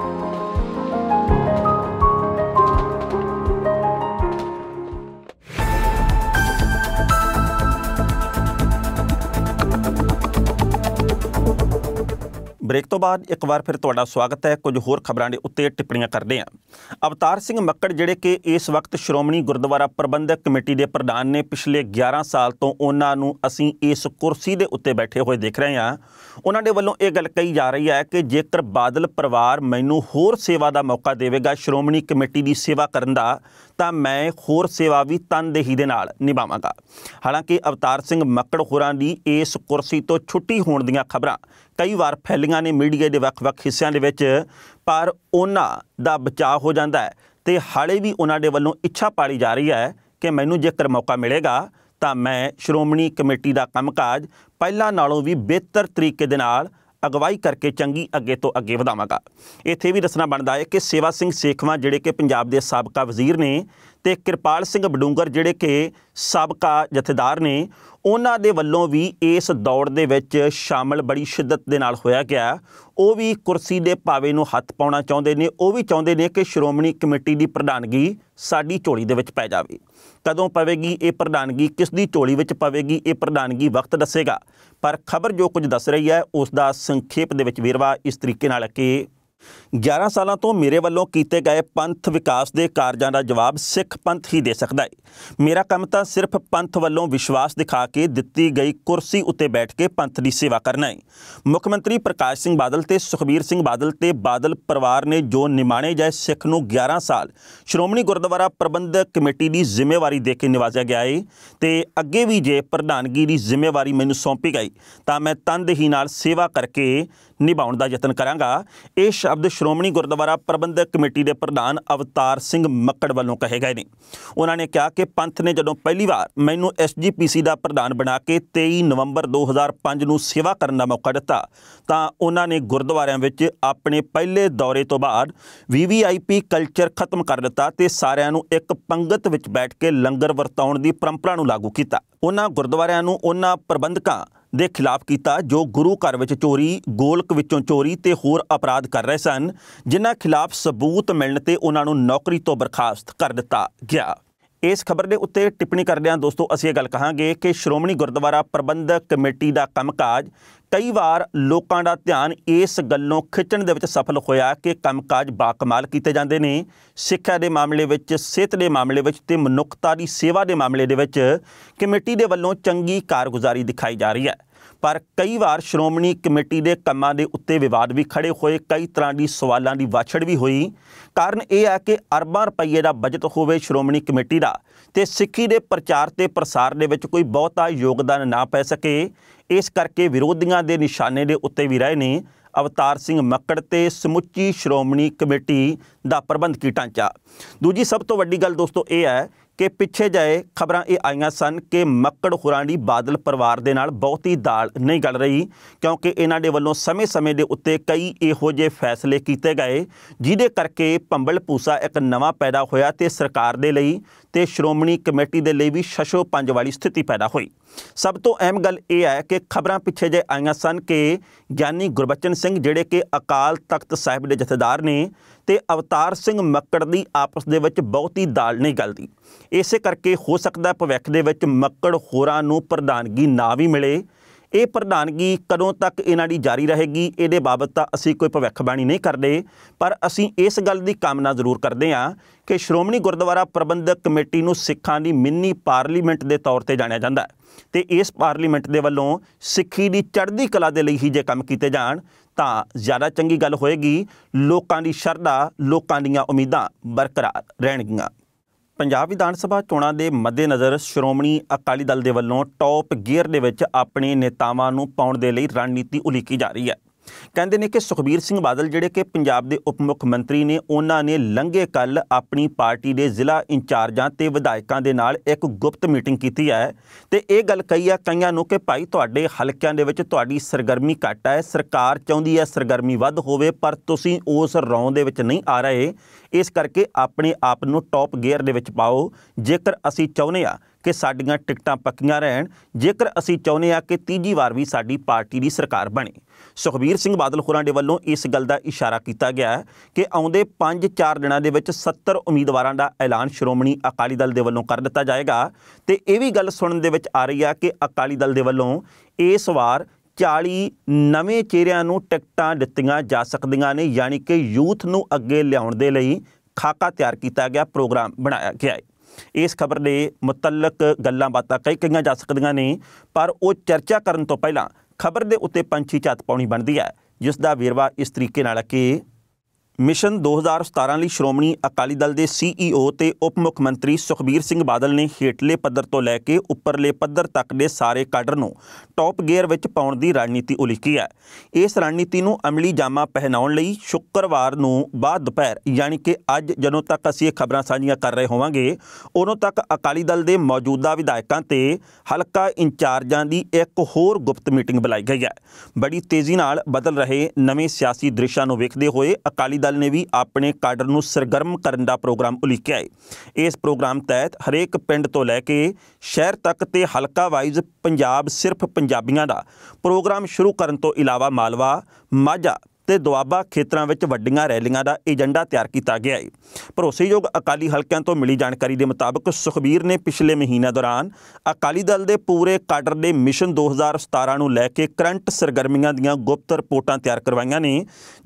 ਬਾਅਦ ਇੱਕ ਵਾਰ ਫਿਰ ਤੁਹਾਡਾ ਸਵਾਗਤ ਹੈ ਕੁਝ ਹੋਰ ਖਬਰਾਂ ਦੇ ਉੱਤੇ ਟਿੱਪਣੀਆਂ ਕਰਦੇ ਹਾਂ ਅਵਤਾਰ ਸਿੰਘ ਮੱਕੜ ਜਿਹੜੇ ਕਿ ਇਸ ਵਕਤ ਸ਼੍ਰੋਮਣੀ ਗੁਰਦੁਆਰਾ ਪ੍ਰਬੰਧਕ ਕਮੇਟੀ ਦੇ ਪ੍ਰਧਾਨ ਨੇ ਪਿਛਲੇ 11 ਸਾਲ ਤੋਂ ਉਹਨਾਂ ਨੂੰ ਅਸੀਂ ਇਸ ਕੁਰਸੀ ਦੇ ਉੱਤੇ ਬੈਠੇ ਹੋਏ ਦੇਖ ਰਹੇ ਹਾਂ ਉਹਨਾਂ ਦੇ ਵੱਲੋਂ ਇਹ ਗੱਲ ਕਹੀ ਜਾ ਰਹੀ ਹੈ ਕਿ ਜੇਕਰ ਬਾਦਲ ਪਰਿਵਾਰ ਮੈਨੂੰ ਹੋਰ ਸੇਵਾ ਦਾ ਮੌਕਾ ਦੇਵੇਗਾ ਸ਼੍ਰੋਮਣੀ ਕਮੇਟੀ ਦੀ ਸੇਵਾ ਕਰਨ ਦਾ ਤਾਂ ਮੈਂ ਹੋਰ ਸੇਵਾ ਵੀ ਤਨਦੇਹੀ ਦੇ ਨਾਲ ਨਿਭਾਵਾਂਗਾ ਹਾਲਾਂਕਿ ਅਵਤਾਰ ਸਿੰਘ ਮੱਕੜ ਹੋਰਾਂ ਦੀ ਇਸ ਕੁਰਸੀ ਤੋਂ ਛੁੱਟੀ ਹੋਣ ਦੀਆਂ ਖਬਰਾਂ ਕਈ ਵਾਰ ਫੈਲੀਆਂ ਨੇ ਮੀਡੀਆ ਦੇ ਵੱਖ-ਵੱਖ ਹਿੱਸਿਆਂ ਦੇ ਵਿੱਚ ਪਰ ਉਹਨਾਂ ਦਾ ਬਚਾਅ ਹੋ ਜਾਂਦਾ ਹੈ ਤੇ ਹਾਲੇ ਵੀ ਉਹਨਾਂ ਦੇ ਵੱਲੋਂ ਇੱਛਾ ਪਾਲੀ ਜਾ ਰਹੀ ਹੈ ਕਿ ਮੈਨੂੰ ਜੇਕਰ ਮੌਕਾ ਮਿਲੇਗਾ ਤਾਂ ਮੈਂ ਸ਼੍ਰੋਮਣੀ ਕਮੇਟੀ ਦਾ ਕੰਮਕਾਜ ਪਹਿਲਾਂ ਨਾਲੋਂ ਵੀ ਬਿਹਤਰ ਤਰੀਕੇ ਦੇ ਨਾਲ ਅਗਵਾਈ ਕਰਕੇ ਚੰਗੀ ਅੱਗੇ ਤੋਂ ਅੱਗੇ ਵਧਾਵਾਂਗਾ ਇੱਥੇ ਵੀ ਦੱਸਣਾ ਬਣਦਾ ਹੈ ਕਿ ਸੇਵਾ ਸਿੰਘ ਸੇਖਵਾ ਜਿਹੜੇ ਕਿ ਪੰਜਾਬ ਦੇ ਸਾਬਕਾ ਵਜ਼ੀਰ ਨੇ ਤੇ ਕਿਰਪਾਲ ਸਿੰਘ ਬਡੂੰਗਰ ਜਿਹੜੇ ਕਿ ਸਾਬਕਾ ਜਥੇਦਾਰ ਨੇ ਉਹਨਾਂ ਦੇ ਵੱਲੋਂ ਵੀ ਇਸ ਦੌੜ ਦੇ ਵਿੱਚ ਸ਼ਾਮਲ ਬੜੀ ਸ਼ਿੱਦਤ ਦੇ ਨਾਲ ਹੋਇਆ ਗਿਆ ਉਹ ਵੀ ਕੁਰਸੀ ਦੇ ਪਾਵੇ ਨੂੰ ਹੱਥ ਪਾਉਣਾ ਚਾਹੁੰਦੇ ਨੇ ਉਹ ਵੀ ਚਾਹੁੰਦੇ ਨੇ ਕਿ ਸ਼੍ਰੋਮਣੀ ਕਮੇਟੀ ਦੀ ਪ੍ਰਧਾਨਗੀ ਸਾਡੀ ਝੋਲੀ ਦੇ ਵਿੱਚ ਪੈ ਜਾਵੇ ਕਦੋਂ ਪਵੇਗੀ ਇਹ ਪ੍ਰਧਾਨਗੀ ਕਿਸ ਦੀ ਝੋਲੀ ਵਿੱਚ ਪਵੇਗੀ ਇਹ ਪ੍ਰਧਾਨਗੀ ਵਕਤ ਦੱਸੇਗਾ ਪਰ ਖਬਰ ਜੋ ਕੁਝ ਦੱਸ ਰਹੀ ਹੈ ਉਸ ਦਾ ਸੰਖੇਪ ਦੇ ਵਿੱਚ ਵੇਰਵਾ ਇਸ ਤਰੀਕੇ ਨਾਲ ਕਿ 11 ਸਾਲਾਂ ਤੋਂ ਮੇਰੇ ਵੱਲੋਂ ਕੀਤੇ ਗਏ ਪੰਥ ਵਿਕਾਸ ਦੇ ਕਾਰਜਾਂ ਦਾ ਜਵਾਬ ਸਿੱਖ ਪੰਥ ਹੀ ਦੇ ਸਕਦਾ ਹੈ ਮੇਰਾ ਕੰਮ ਤਾਂ ਸਿਰਫ ਪੰਥ ਵੱਲੋਂ ਵਿਸ਼ਵਾਸ ਦਿਖਾ ਕੇ ਦਿੱਤੀ ਗਈ ਕੁਰਸੀ ਉੱਤੇ ਬੈਠ ਕੇ ਪੰਥ ਦੀ ਸੇਵਾ ਕਰਨਾ ਹੈ ਮੁੱਖ ਮੰਤਰੀ ਪ੍ਰਕਾਸ਼ ਸਿੰਘ ਬਾਦਲ ਤੇ ਸੁਖਬੀਰ ਸਿੰਘ ਬਾਦਲ ਤੇ ਬਾਦਲ ਪਰਿਵਾਰ ਨੇ ਜੋ ਨਿਮਾਣੇ ਜਾਏ ਸਿੱਖ ਨੂੰ 11 ਸਾਲ ਸ਼੍ਰੋਮਣੀ ਗੁਰਦੁਆਰਾ ਪ੍ਰਬੰਧਕ ਕਮੇਟੀ ਦੀ ਜ਼ਿੰਮੇਵਾਰੀ ਦੇ ਕੇ ਨਿਵਾਜਿਆ ਗਿਆ ਹੈ ਤੇ ਅੱਗੇ ਵੀ ਜੇ ਪ੍ਰਧਾਨਗੀ ਦੀ ਜ਼ਿੰਮੇਵਾਰੀ ਮੈਨੂੰ ਸੌਂਪੀ ਗਈ ਤਾਂ ਮੈਂ ਹੀ ਨਾਲ ਸੇਵਾ ਕਰਕੇ ਨਿਭਾਉਣ ਦਾ ਯਤਨ ਕਰਾਂਗਾ ਇਹ ਸ਼ਬਦ ਸ਼੍ਰੋਮਣੀ ਗੁਰਦੁਆਰਾ ਪ੍ਰਬੰਧਕ ਕਮੇਟੀ ਦੇ ਪ੍ਰਧਾਨ ਅਵਤਾਰ ਸਿੰਘ ਮੱਕੜ ਵੱਲੋਂ ਕਹੇ ਗਏ ਨੇ ਉਹਨਾਂ ਨੇ ਕਿਹਾ ਕਿ ਪੰਥ ਨੇ ਜਦੋਂ ਪਹਿਲੀ ਵਾਰ ਮੈਨੂੰ ਐਸਜੀਪੀਸੀ ਦਾ ਪ੍ਰਧਾਨ ਬਣਾ ਕੇ 23 ਨਵੰਬਰ 2005 ਨੂੰ ਸੇਵਾ ਕਰਨ ਦਾ ਮੌਕਾ ਦਿੱਤਾ ਤਾਂ ਉਹਨਾਂ ਨੇ ਗੁਰਦੁਆਰਿਆਂ ਵਿੱਚ ਆਪਣੇ ਪਹਿਲੇ ਦੌਰੇ ਤੋਂ ਬਾਅਦ ਵੀਵੀਆਈਪੀ ਕਲਚਰ ਖਤਮ ਕਰ ਦਿੱਤਾ ਤੇ ਸਾਰਿਆਂ ਨੂੰ ਇੱਕ ਪੰਗਤ ਵਿੱਚ ਬੈਠ ਕੇ ਲੰਗਰ ਵਰਤਾਉਣ ਦੀ ਪਰੰਪਰਾ ਨੂੰ ਲਾਗੂ ਕੀਤਾ ਉਹਨਾਂ ਗੁਰਦੁਆਰਿਆਂ ਨੂੰ ਉਹਨਾਂ ਪ੍ਰਬੰਧਕਾਂ ਦੇ ਖਿਲਾਫ ਕੀਤਾ ਜੋ ਗੁਰੂ ਘਰ ਵਿੱਚ ਚੋਰੀ ਗੋਲਕ ਵਿੱਚੋਂ ਚੋਰੀ ਤੇ ਹੋਰ ਅਪਰਾਧ ਕਰ ਰਹੇ ਸਨ ਜਿਨ੍ਹਾਂ ਖਿਲਾਫ ਸਬੂਤ ਮਿਲਣ ਤੇ ਉਹਨਾਂ ਨੂੰ ਨੌਕਰੀ ਤੋਂ ਬਰਖਾਸਤ ਕਰ ਦਿੱਤਾ ਗਿਆ ਇਸ ਖਬਰ ਦੇ ਉੱਤੇ ਟਿੱਪਣੀ ਕਰਦਿਆਂ ਦੋਸਤੋ ਅਸੀਂ ਇਹ ਗੱਲ ਕਹਾਂਗੇ ਕਿ ਸ਼੍ਰੋਮਣੀ ਗੁਰਦੁਆਰਾ ਪ੍ਰਬੰਧਕ ਕਮੇਟੀ ਦਾ ਕੰਮਕਾਜ ਕਈ ਵਾਰ ਲੋਕਾਂ ਦਾ ਧਿਆਨ ਇਸ ਗੱਲੋਂ ਖਿੱਚਣ ਦੇ ਵਿੱਚ ਸਫਲ ਹੋਇਆ ਕਿ ਕੰਮਕਾਜ ਬਾਕਮਾਲ ਕੀਤੇ ਜਾਂਦੇ ਨੇ ਸਿੱਖਿਆ ਦੇ ਮਾਮਲੇ ਵਿੱਚ ਸਿਹਤ ਦੇ ਮਾਮਲੇ ਵਿੱਚ ਤੇ ਮਨੁੱਖਤਾ ਦੀ ਸੇਵਾ ਦੇ ਮਾਮਲੇ ਦੇ ਵਿੱਚ ਕਮੇਟੀ ਦੇ ਵੱਲੋਂ ਚੰਗੀ ਕਾਰਗੁਜ਼ਾਰੀ ਦਿਖਾਈ ਜਾ ਰਹੀ ਹੈ ਪਰ ਕਈ ਵਾਰ ਸ਼੍ਰੋਮਣੀ ਕਮੇਟੀ ਦੇ ਕੰਮਾਂ ਦੇ ਉੱਤੇ ਵਿਵਾਦ ਵੀ ਖੜੇ ਹੋਏ ਕਈ ਤਰ੍ਹਾਂ ਦੀ ਸਵਾਲਾਂ ਦੀ ਵਾਛੜ ਵੀ ਹੋਈ ਕਾਰਨ ਇਹ ਹੈ ਕਿ ਅਰਬਾਂ ਰੁਪਏ ਦਾ ਬਜਟ ਹੋਵੇ ਸ਼੍ਰੋਮਣੀ ਕਮੇਟੀ ਦਾ ਤੇ ਸਿੱਖੀ ਦੇ ਪ੍ਰਚਾਰ ਤੇ ਪ੍ਰਸਾਰ ਦੇ ਵਿੱਚ ਕੋਈ ਬਹੁਤਾ ਯੋਗਦਾਨ ਨਾ ਪੈ ਸਕੇ ਇਸ ਕਰਕੇ ਵਿਰੋਧੀਆਂ ਦੇ ਨਿਸ਼ਾਨੇ ਦੇ ਉੱਤੇ ਵੀ ਰਹੇ ਨੇ ਅਵਤਾਰ ਸਿੰਘ ਮੱਕੜ ਤੇ ਸਮੁੱਚੀ ਸ਼੍ਰੋਮਣੀ ਕਮੇਟੀ ਦਾ ਪ੍ਰਬੰਧਕੀ ਢਾਂਚਾ ਦੂਜੀ ਸਭ ਤੋਂ ਵੱਡੀ ਗੱਲ ਦੋਸਤੋ ਇਹ ਹੈ ਕਿ ਪਿੱਛੇ ਜਾਏ ਖਬਰਾਂ ਇਹ ਆਈਆਂ ਸਨ ਕਿ ਮੱਕੜ ਦੀ ਬਾਦਲ ਪਰਿਵਾਰ ਦੇ ਨਾਲ ਬਹੁਤੀ ਦਾਲ ਨਹੀਂ ਗੱਲ ਰਹੀ ਕਿਉਂਕਿ ਇਹਨਾਂ ਦੇ ਵੱਲੋਂ ਸਮੇਂ-ਸਮੇਂ ਦੇ ਉੱਤੇ ਕਈ ਇਹੋ ਜਿਹੇ ਫੈਸਲੇ ਕੀਤੇ ਗਏ ਜਿਹਦੇ ਕਰਕੇ ਪੰਬਲ ਪੂਸਾ ਇੱਕ ਨਵਾਂ ਪੈਦਾ ਹੋਇਆ ਤੇ ਸਰਕਾਰ ਦੇ ਲਈ ਤੇ ਸ਼੍ਰੋਮਣੀ ਕਮੇਟੀ ਦੇ ਲਈ ਵੀ ਸ਼ਸ਼ੋ ਪੰਜ ਵਾਲੀ ਸਥਿਤੀ ਪੈਦਾ ਹੋਈ ਸਭ ਤੋਂ ਅਹਿਮ ਗੱਲ ਇਹ ਹੈ ਕਿ ਖਬਰਾਂ ਪਿੱਛੇ ਜੇ ਆਈਆਂ ਸਨ ਕਿ ਗਿਆਨੀ ਗੁਰਬਚਨ ਸਿੰਘ ਜਿਹੜੇ ਕਿ ਅਕਾਲ ਤਖਤ ਸਾਹਿਬ ਦੇ ਜਥੇਦਾਰ ਨੇ ਤੇ ਅਵਤਾਰ ਸਿੰਘ ਮੱਕੜ ਦੀ ਆਪਸ ਦੇ ਵਿੱਚ ਬਹੁਤੀ ਦਾਲ ਨਹੀਂ ਗਲਦੀ ਇਸੇ ਕਰਕੇ ਹੋ ਸਕਦਾ ਭਵਿੱਖ ਦੇ ਵਿੱਚ ਮੱਕੜ ਹੋਰਾਂ ਨੂੰ ਪ੍ਰਧਾਨਗੀ ਨਾ ਵੀ ਮਿਲੇ ਇਹ ਪ੍ਰਧਾਨਗੀ ਕਦੋਂ ਤੱਕ ਇਹਨਾਂ ਦੀ ਜਾਰੀ ਰਹੇਗੀ ਇਹਦੇ ਬਾਬਤ ਤਾਂ ਅਸੀਂ ਕੋਈ ਭਵਿੱਖਬਾਣੀ ਨਹੀਂ ਕਰਦੇ ਪਰ ਅਸੀਂ ਇਸ ਗੱਲ ਦੀ ਕਾਮਨਾ ਜ਼ਰੂਰ ਕਰਦੇ ਹਾਂ ਕਿ ਸ਼੍ਰੋਮਣੀ ਗੁਰਦੁਆਰਾ ਪ੍ਰਬੰਧਕ ਕਮੇਟੀ ਨੂੰ ਸਿੱਖਾਂ ਦੀ ਮਿੰਨੀ ਪਾਰਲੀਮੈਂਟ ਦੇ ਤੌਰ ਤੇ ਜਾਣਿਆ ਜਾਂਦਾ ਹੈ ਤੇ ਇਸ ਪਾਰਲੀਮੈਂਟ ਦੇ ਵੱਲੋਂ ਸਿੱਖੀ ਦੀ ਚੜ੍ਹਦੀ ਕਲਾ ਦੇ ਲਈ ਹੀ ਜੇ ਕੰਮ ਕੀਤੇ ਜਾਣ ਤਾਂ ਜ਼ਿਆਦਾ ਚੰਗੀ ਗੱਲ ਹੋਏਗੀ ਲੋਕਾਂ ਦੀ ਸ਼ਰਧਾ ਲੋਕਾਂ ਦੀਆਂ ਉਮੀਦਾਂ ਬਰਕਰਾਰ ਰਹਿਣਗੀਆਂ ਪੰਜਾਬ ਵਿਧਾਨ ਸਭਾ ਚੋਣਾਂ ਦੇ ਮੱਦੇਨਜ਼ਰ ਸ਼੍ਰੋਮਣੀ ਅਕਾਲੀ ਦਲ ਦੇ ਵੱਲੋਂ ਟੌਪ ਗੀਅਰ ਦੇ ਵਿੱਚ ਆਪਣੇ ਨੇਤਾਵਾਂ ਨੂੰ ਪਾਉਣ ਦੇ ਲਈ ਰਣਨੀਤੀ ਉਲੀਕੀ ਜਾ ਰਹੀ ਹੈ ਕਹਿੰਦੇ ਨੇ ਕਿ ਸੁਖਬੀਰ ਸਿੰਘ ਬਾਦਲ ਜਿਹੜੇ ਕਿ ਪੰਜਾਬ ਦੇ ਉਪ ਮੁੱਖ ਮੰਤਰੀ ਨੇ ਉਹਨਾਂ ਨੇ ਲੰਘੇ ਕੱਲ ਆਪਣੀ ਪਾਰਟੀ ਦੇ ਜ਼ਿਲ੍ਹਾ ਇੰਚਾਰਜਾਂ ਤੇ ਵਿਧਾਇਕਾਂ ਦੇ ਨਾਲ ਇੱਕ ਗੁਪਤ ਮੀਟਿੰਗ ਕੀਤੀ ਹੈ ਤੇ ਇਹ ਗੱਲ ਕਹੀ ਆ ਕਈਆਂ ਨੂੰ ਕਿ ਭਾਈ ਤੁਹਾਡੇ ਹਲਕਿਆਂ ਦੇ ਵਿੱਚ ਤੁਹਾਡੀ ਸਰਗਰਮੀ ਘੱਟ ਹੈ ਸਰਕਾਰ ਚਾਹੁੰਦੀ ਹੈ ਸਰਗਰਮੀ ਵੱਧ ਹੋਵੇ ਪਰ ਤੁਸੀਂ ਉਸ ਰੌਂ ਦੇ ਵਿੱਚ ਨਹੀਂ ਆ ਰਹੇ ਇਸ ਕਰਕੇ ਆਪਣੇ ਆਪ ਨੂੰ ਟੌਪ ਗੇਅਰ ਦੇ ਵਿੱਚ ਪਾਓ ਜੇਕਰ ਅਸੀਂ ਚਾਹੁੰਦੇ ਆ ਕਿ ਸਾਡੀਆਂ ਟਿਕਟਾਂ ਪੱਕੀਆਂ ਰਹਿਣ ਜੇਕਰ ਅਸੀਂ ਚਾਹੁੰਦੇ ਆ ਕਿ ਤੀਜੀ ਵਾਰ ਵੀ ਸਾਡੀ ਪਾਰਟੀ ਦੀ ਸਰਕਾਰ ਬਣੇ ਸੁਖਬੀਰ ਸਿੰਘ ਬਾਦਲ ਖੁਰਾਂ ਦੇ ਵੱਲੋਂ ਇਸ ਗੱਲ ਦਾ ਇਸ਼ਾਰਾ ਕੀਤਾ ਗਿਆ ਹੈ ਕਿ ਆਉਂਦੇ 5-4 ਦਿਨਾਂ ਦੇ ਵਿੱਚ 70 ਉਮੀਦਵਾਰਾਂ ਦਾ ਐਲਾਨ ਸ਼੍ਰੋਮਣੀ ਅਕਾਲੀ ਦਲ ਦੇ ਵੱਲੋਂ ਕਰ ਦਿੱਤਾ ਜਾਏਗਾ ਤੇ ਇਹ ਵੀ ਗੱਲ ਸੁਣਨ ਦੇ ਵਿੱਚ ਆ ਰਹੀ ਆ ਕਿ ਅਕਾਲੀ ਦਲ ਦੇ ਵੱਲੋਂ ਇਸ ਵਾਰ 40 ਨਵੇਂ ਚਿਹਰਿਆਂ ਨੂੰ ਟਿਕਟਾਂ ਦਿੱਤੀਆਂ ਜਾ ਸਕਦੀਆਂ ਨੇ ਯਾਨੀ ਕਿ ਯੂਥ ਨੂੰ ਅੱਗੇ ਲਿਆਉਣ ਦੇ ਲਈ ਖਾਕਾ ਤਿਆਰ ਕੀਤਾ ਗਿਆ ਪ੍ਰੋਗਰਾਮ ਬਣਾਇਆ ਗਿਆ ਹੈ ਇਸ ਖਬਰ ਦੇ ਮੁਤਲਕ ਗੱਲਾਂ ਬਾਤਾਂ ਕਈ ਕਈਆਂ ਜਾ ਸਕਦੀਆਂ ਨੇ ਪਰ ਉਹ ਚਰਚਾ ਕਰਨ ਤੋਂ ਪਹਿਲਾਂ ਖਬਰ ਦੇ ਉੱਤੇ ਪੰਛੀ ਝਾਤ ਪਾਉਣੀ ਬਣਦੀ ਹੈ ਜਿਸ ਦਾ ਵੇਰਵਾ ਇਸ ਤਰੀਕੇ ਨਾਲ ਕਿ ਮਿਸ਼ਨ 2017 ਲਈ ਸ਼੍ਰੋਮਣੀ ਅਕਾਲੀ ਦਲ ਦੇ ਸੀਈਓ ਤੇ ਉਪ ਮੁੱਖ ਮੰਤਰੀ ਸੁਖਬੀਰ ਸਿੰਘ ਬਾਦਲ ਨੇ ਹੇਠਲੇ ਪੱਧਰ ਤੋਂ ਲੈ ਕੇ ਉੱਪਰਲੇ ਪੱਧਰ ਤੱਕ ਦੇ ਸਾਰੇ ਕਾਡਰ ਨੂੰ ਟੌਪ ਗੇਅਰ ਵਿੱਚ ਪਾਉਣ ਦੀ ਰਣਨੀਤੀ ਉਲੀਕੀ ਹੈ ਇਸ ਰਣਨੀਤੀ ਨੂੰ ਅਮਲੀ ਜਾਮਾ ਪਹਿਨਾਉਣ ਲਈ ਸ਼ੁੱਕਰਵਾਰ ਨੂੰ ਬਾਅਦ ਦੁਪਹਿਰ ਯਾਨੀ ਕਿ ਅੱਜ ਜਦੋਂ ਤੱਕ ਅਸੀਂ ਇਹ ਖਬਰਾਂ ਸਾਂਝੀਆਂ ਕਰ ਰਹੇ ਹੋਵਾਂਗੇ ਉਦੋਂ ਤੱਕ ਅਕਾਲੀ ਦਲ ਦੇ ਮੌਜੂਦਾ ਵਿਧਾਇਕਾਂ ਤੇ ਹਲਕਾ ਇੰਚਾਰਜਾਂ ਦੀ ਇੱਕ ਹੋਰ ਗੁਪਤ ਮੀਟਿੰਗ ਬੁਲਾਈ ਗਈ ਹੈ ਬੜੀ ਤੇਜ਼ੀ ਨਾਲ ਬਦਲ ਰਹੇ ਨਵੇਂ ਸਿਆਸੀ ਦ੍ਰਿਸ਼ਾਂ ਨੂੰ ਵੇਖਦੇ ਹੋਏ ਅਕਾਲੀ ਦਲ ਦਲ ਨੇ ਵੀ ਆਪਣੇ ਕਾਡਰ ਨੂੰ ਸਰਗਰਮ ਕਰਨ ਦਾ ਪ੍ਰੋਗਰਾਮ ਉਲੀਕਿਆ ਹੈ ਇਸ ਪ੍ਰੋਗਰਾਮ ਤਹਿਤ ਹਰੇਕ ਪਿੰਡ ਤੋਂ ਲੈ ਕੇ ਸ਼ਹਿਰ ਤੱਕ ਤੇ ਹਲਕਾ ਵਾਈਜ਼ ਪੰਜਾਬ ਸਿਰਫ ਪੰਜਾਬੀਆਂ ਦਾ ਪ੍ਰੋਗਰਾਮ ਸ਼ੁਰੂ ਕਰਨ ਤੋਂ ਇਲਾਵਾ ਮਾਲਵਾ ਮਾਝਾ ਤੇ ਦੁਆਬਾ ਖੇਤਰਾਂ ਵਿੱਚ ਵੱਡੀਆਂ ਰੈਲੀਆਂ ਦਾ ਏਜੰਡਾ ਤਿਆਰ ਕੀਤਾ ਗਿਆ ਹੈ ਭਰੋਸੇਯੋਗ ਅਕਾਲੀ ਹਲਕਿਆਂ ਤੋਂ ਮਿਲੀ ਜਾਣਕਾਰੀ ਦੇ ਮੁਤਾਬਕ ਸੁਖਬੀਰ ਨੇ ਪਿਛਲੇ ਮਹੀਨਾ ਦੌਰਾਨ ਅਕਾਲੀ ਦਲ ਦੇ ਪੂਰੇ ਕਾਡਰ ਦੇ ਮਿਸ਼ਨ 2017 ਨੂੰ ਲੈ ਕੇ ਕਰੰਟ ਸਰਗਰਮੀਆਂ ਦੀਆਂ ਗੁਪਤ ਰਿਪੋਰਟਾਂ ਤਿਆਰ ਕਰਵਾਈਆਂ ਨੇ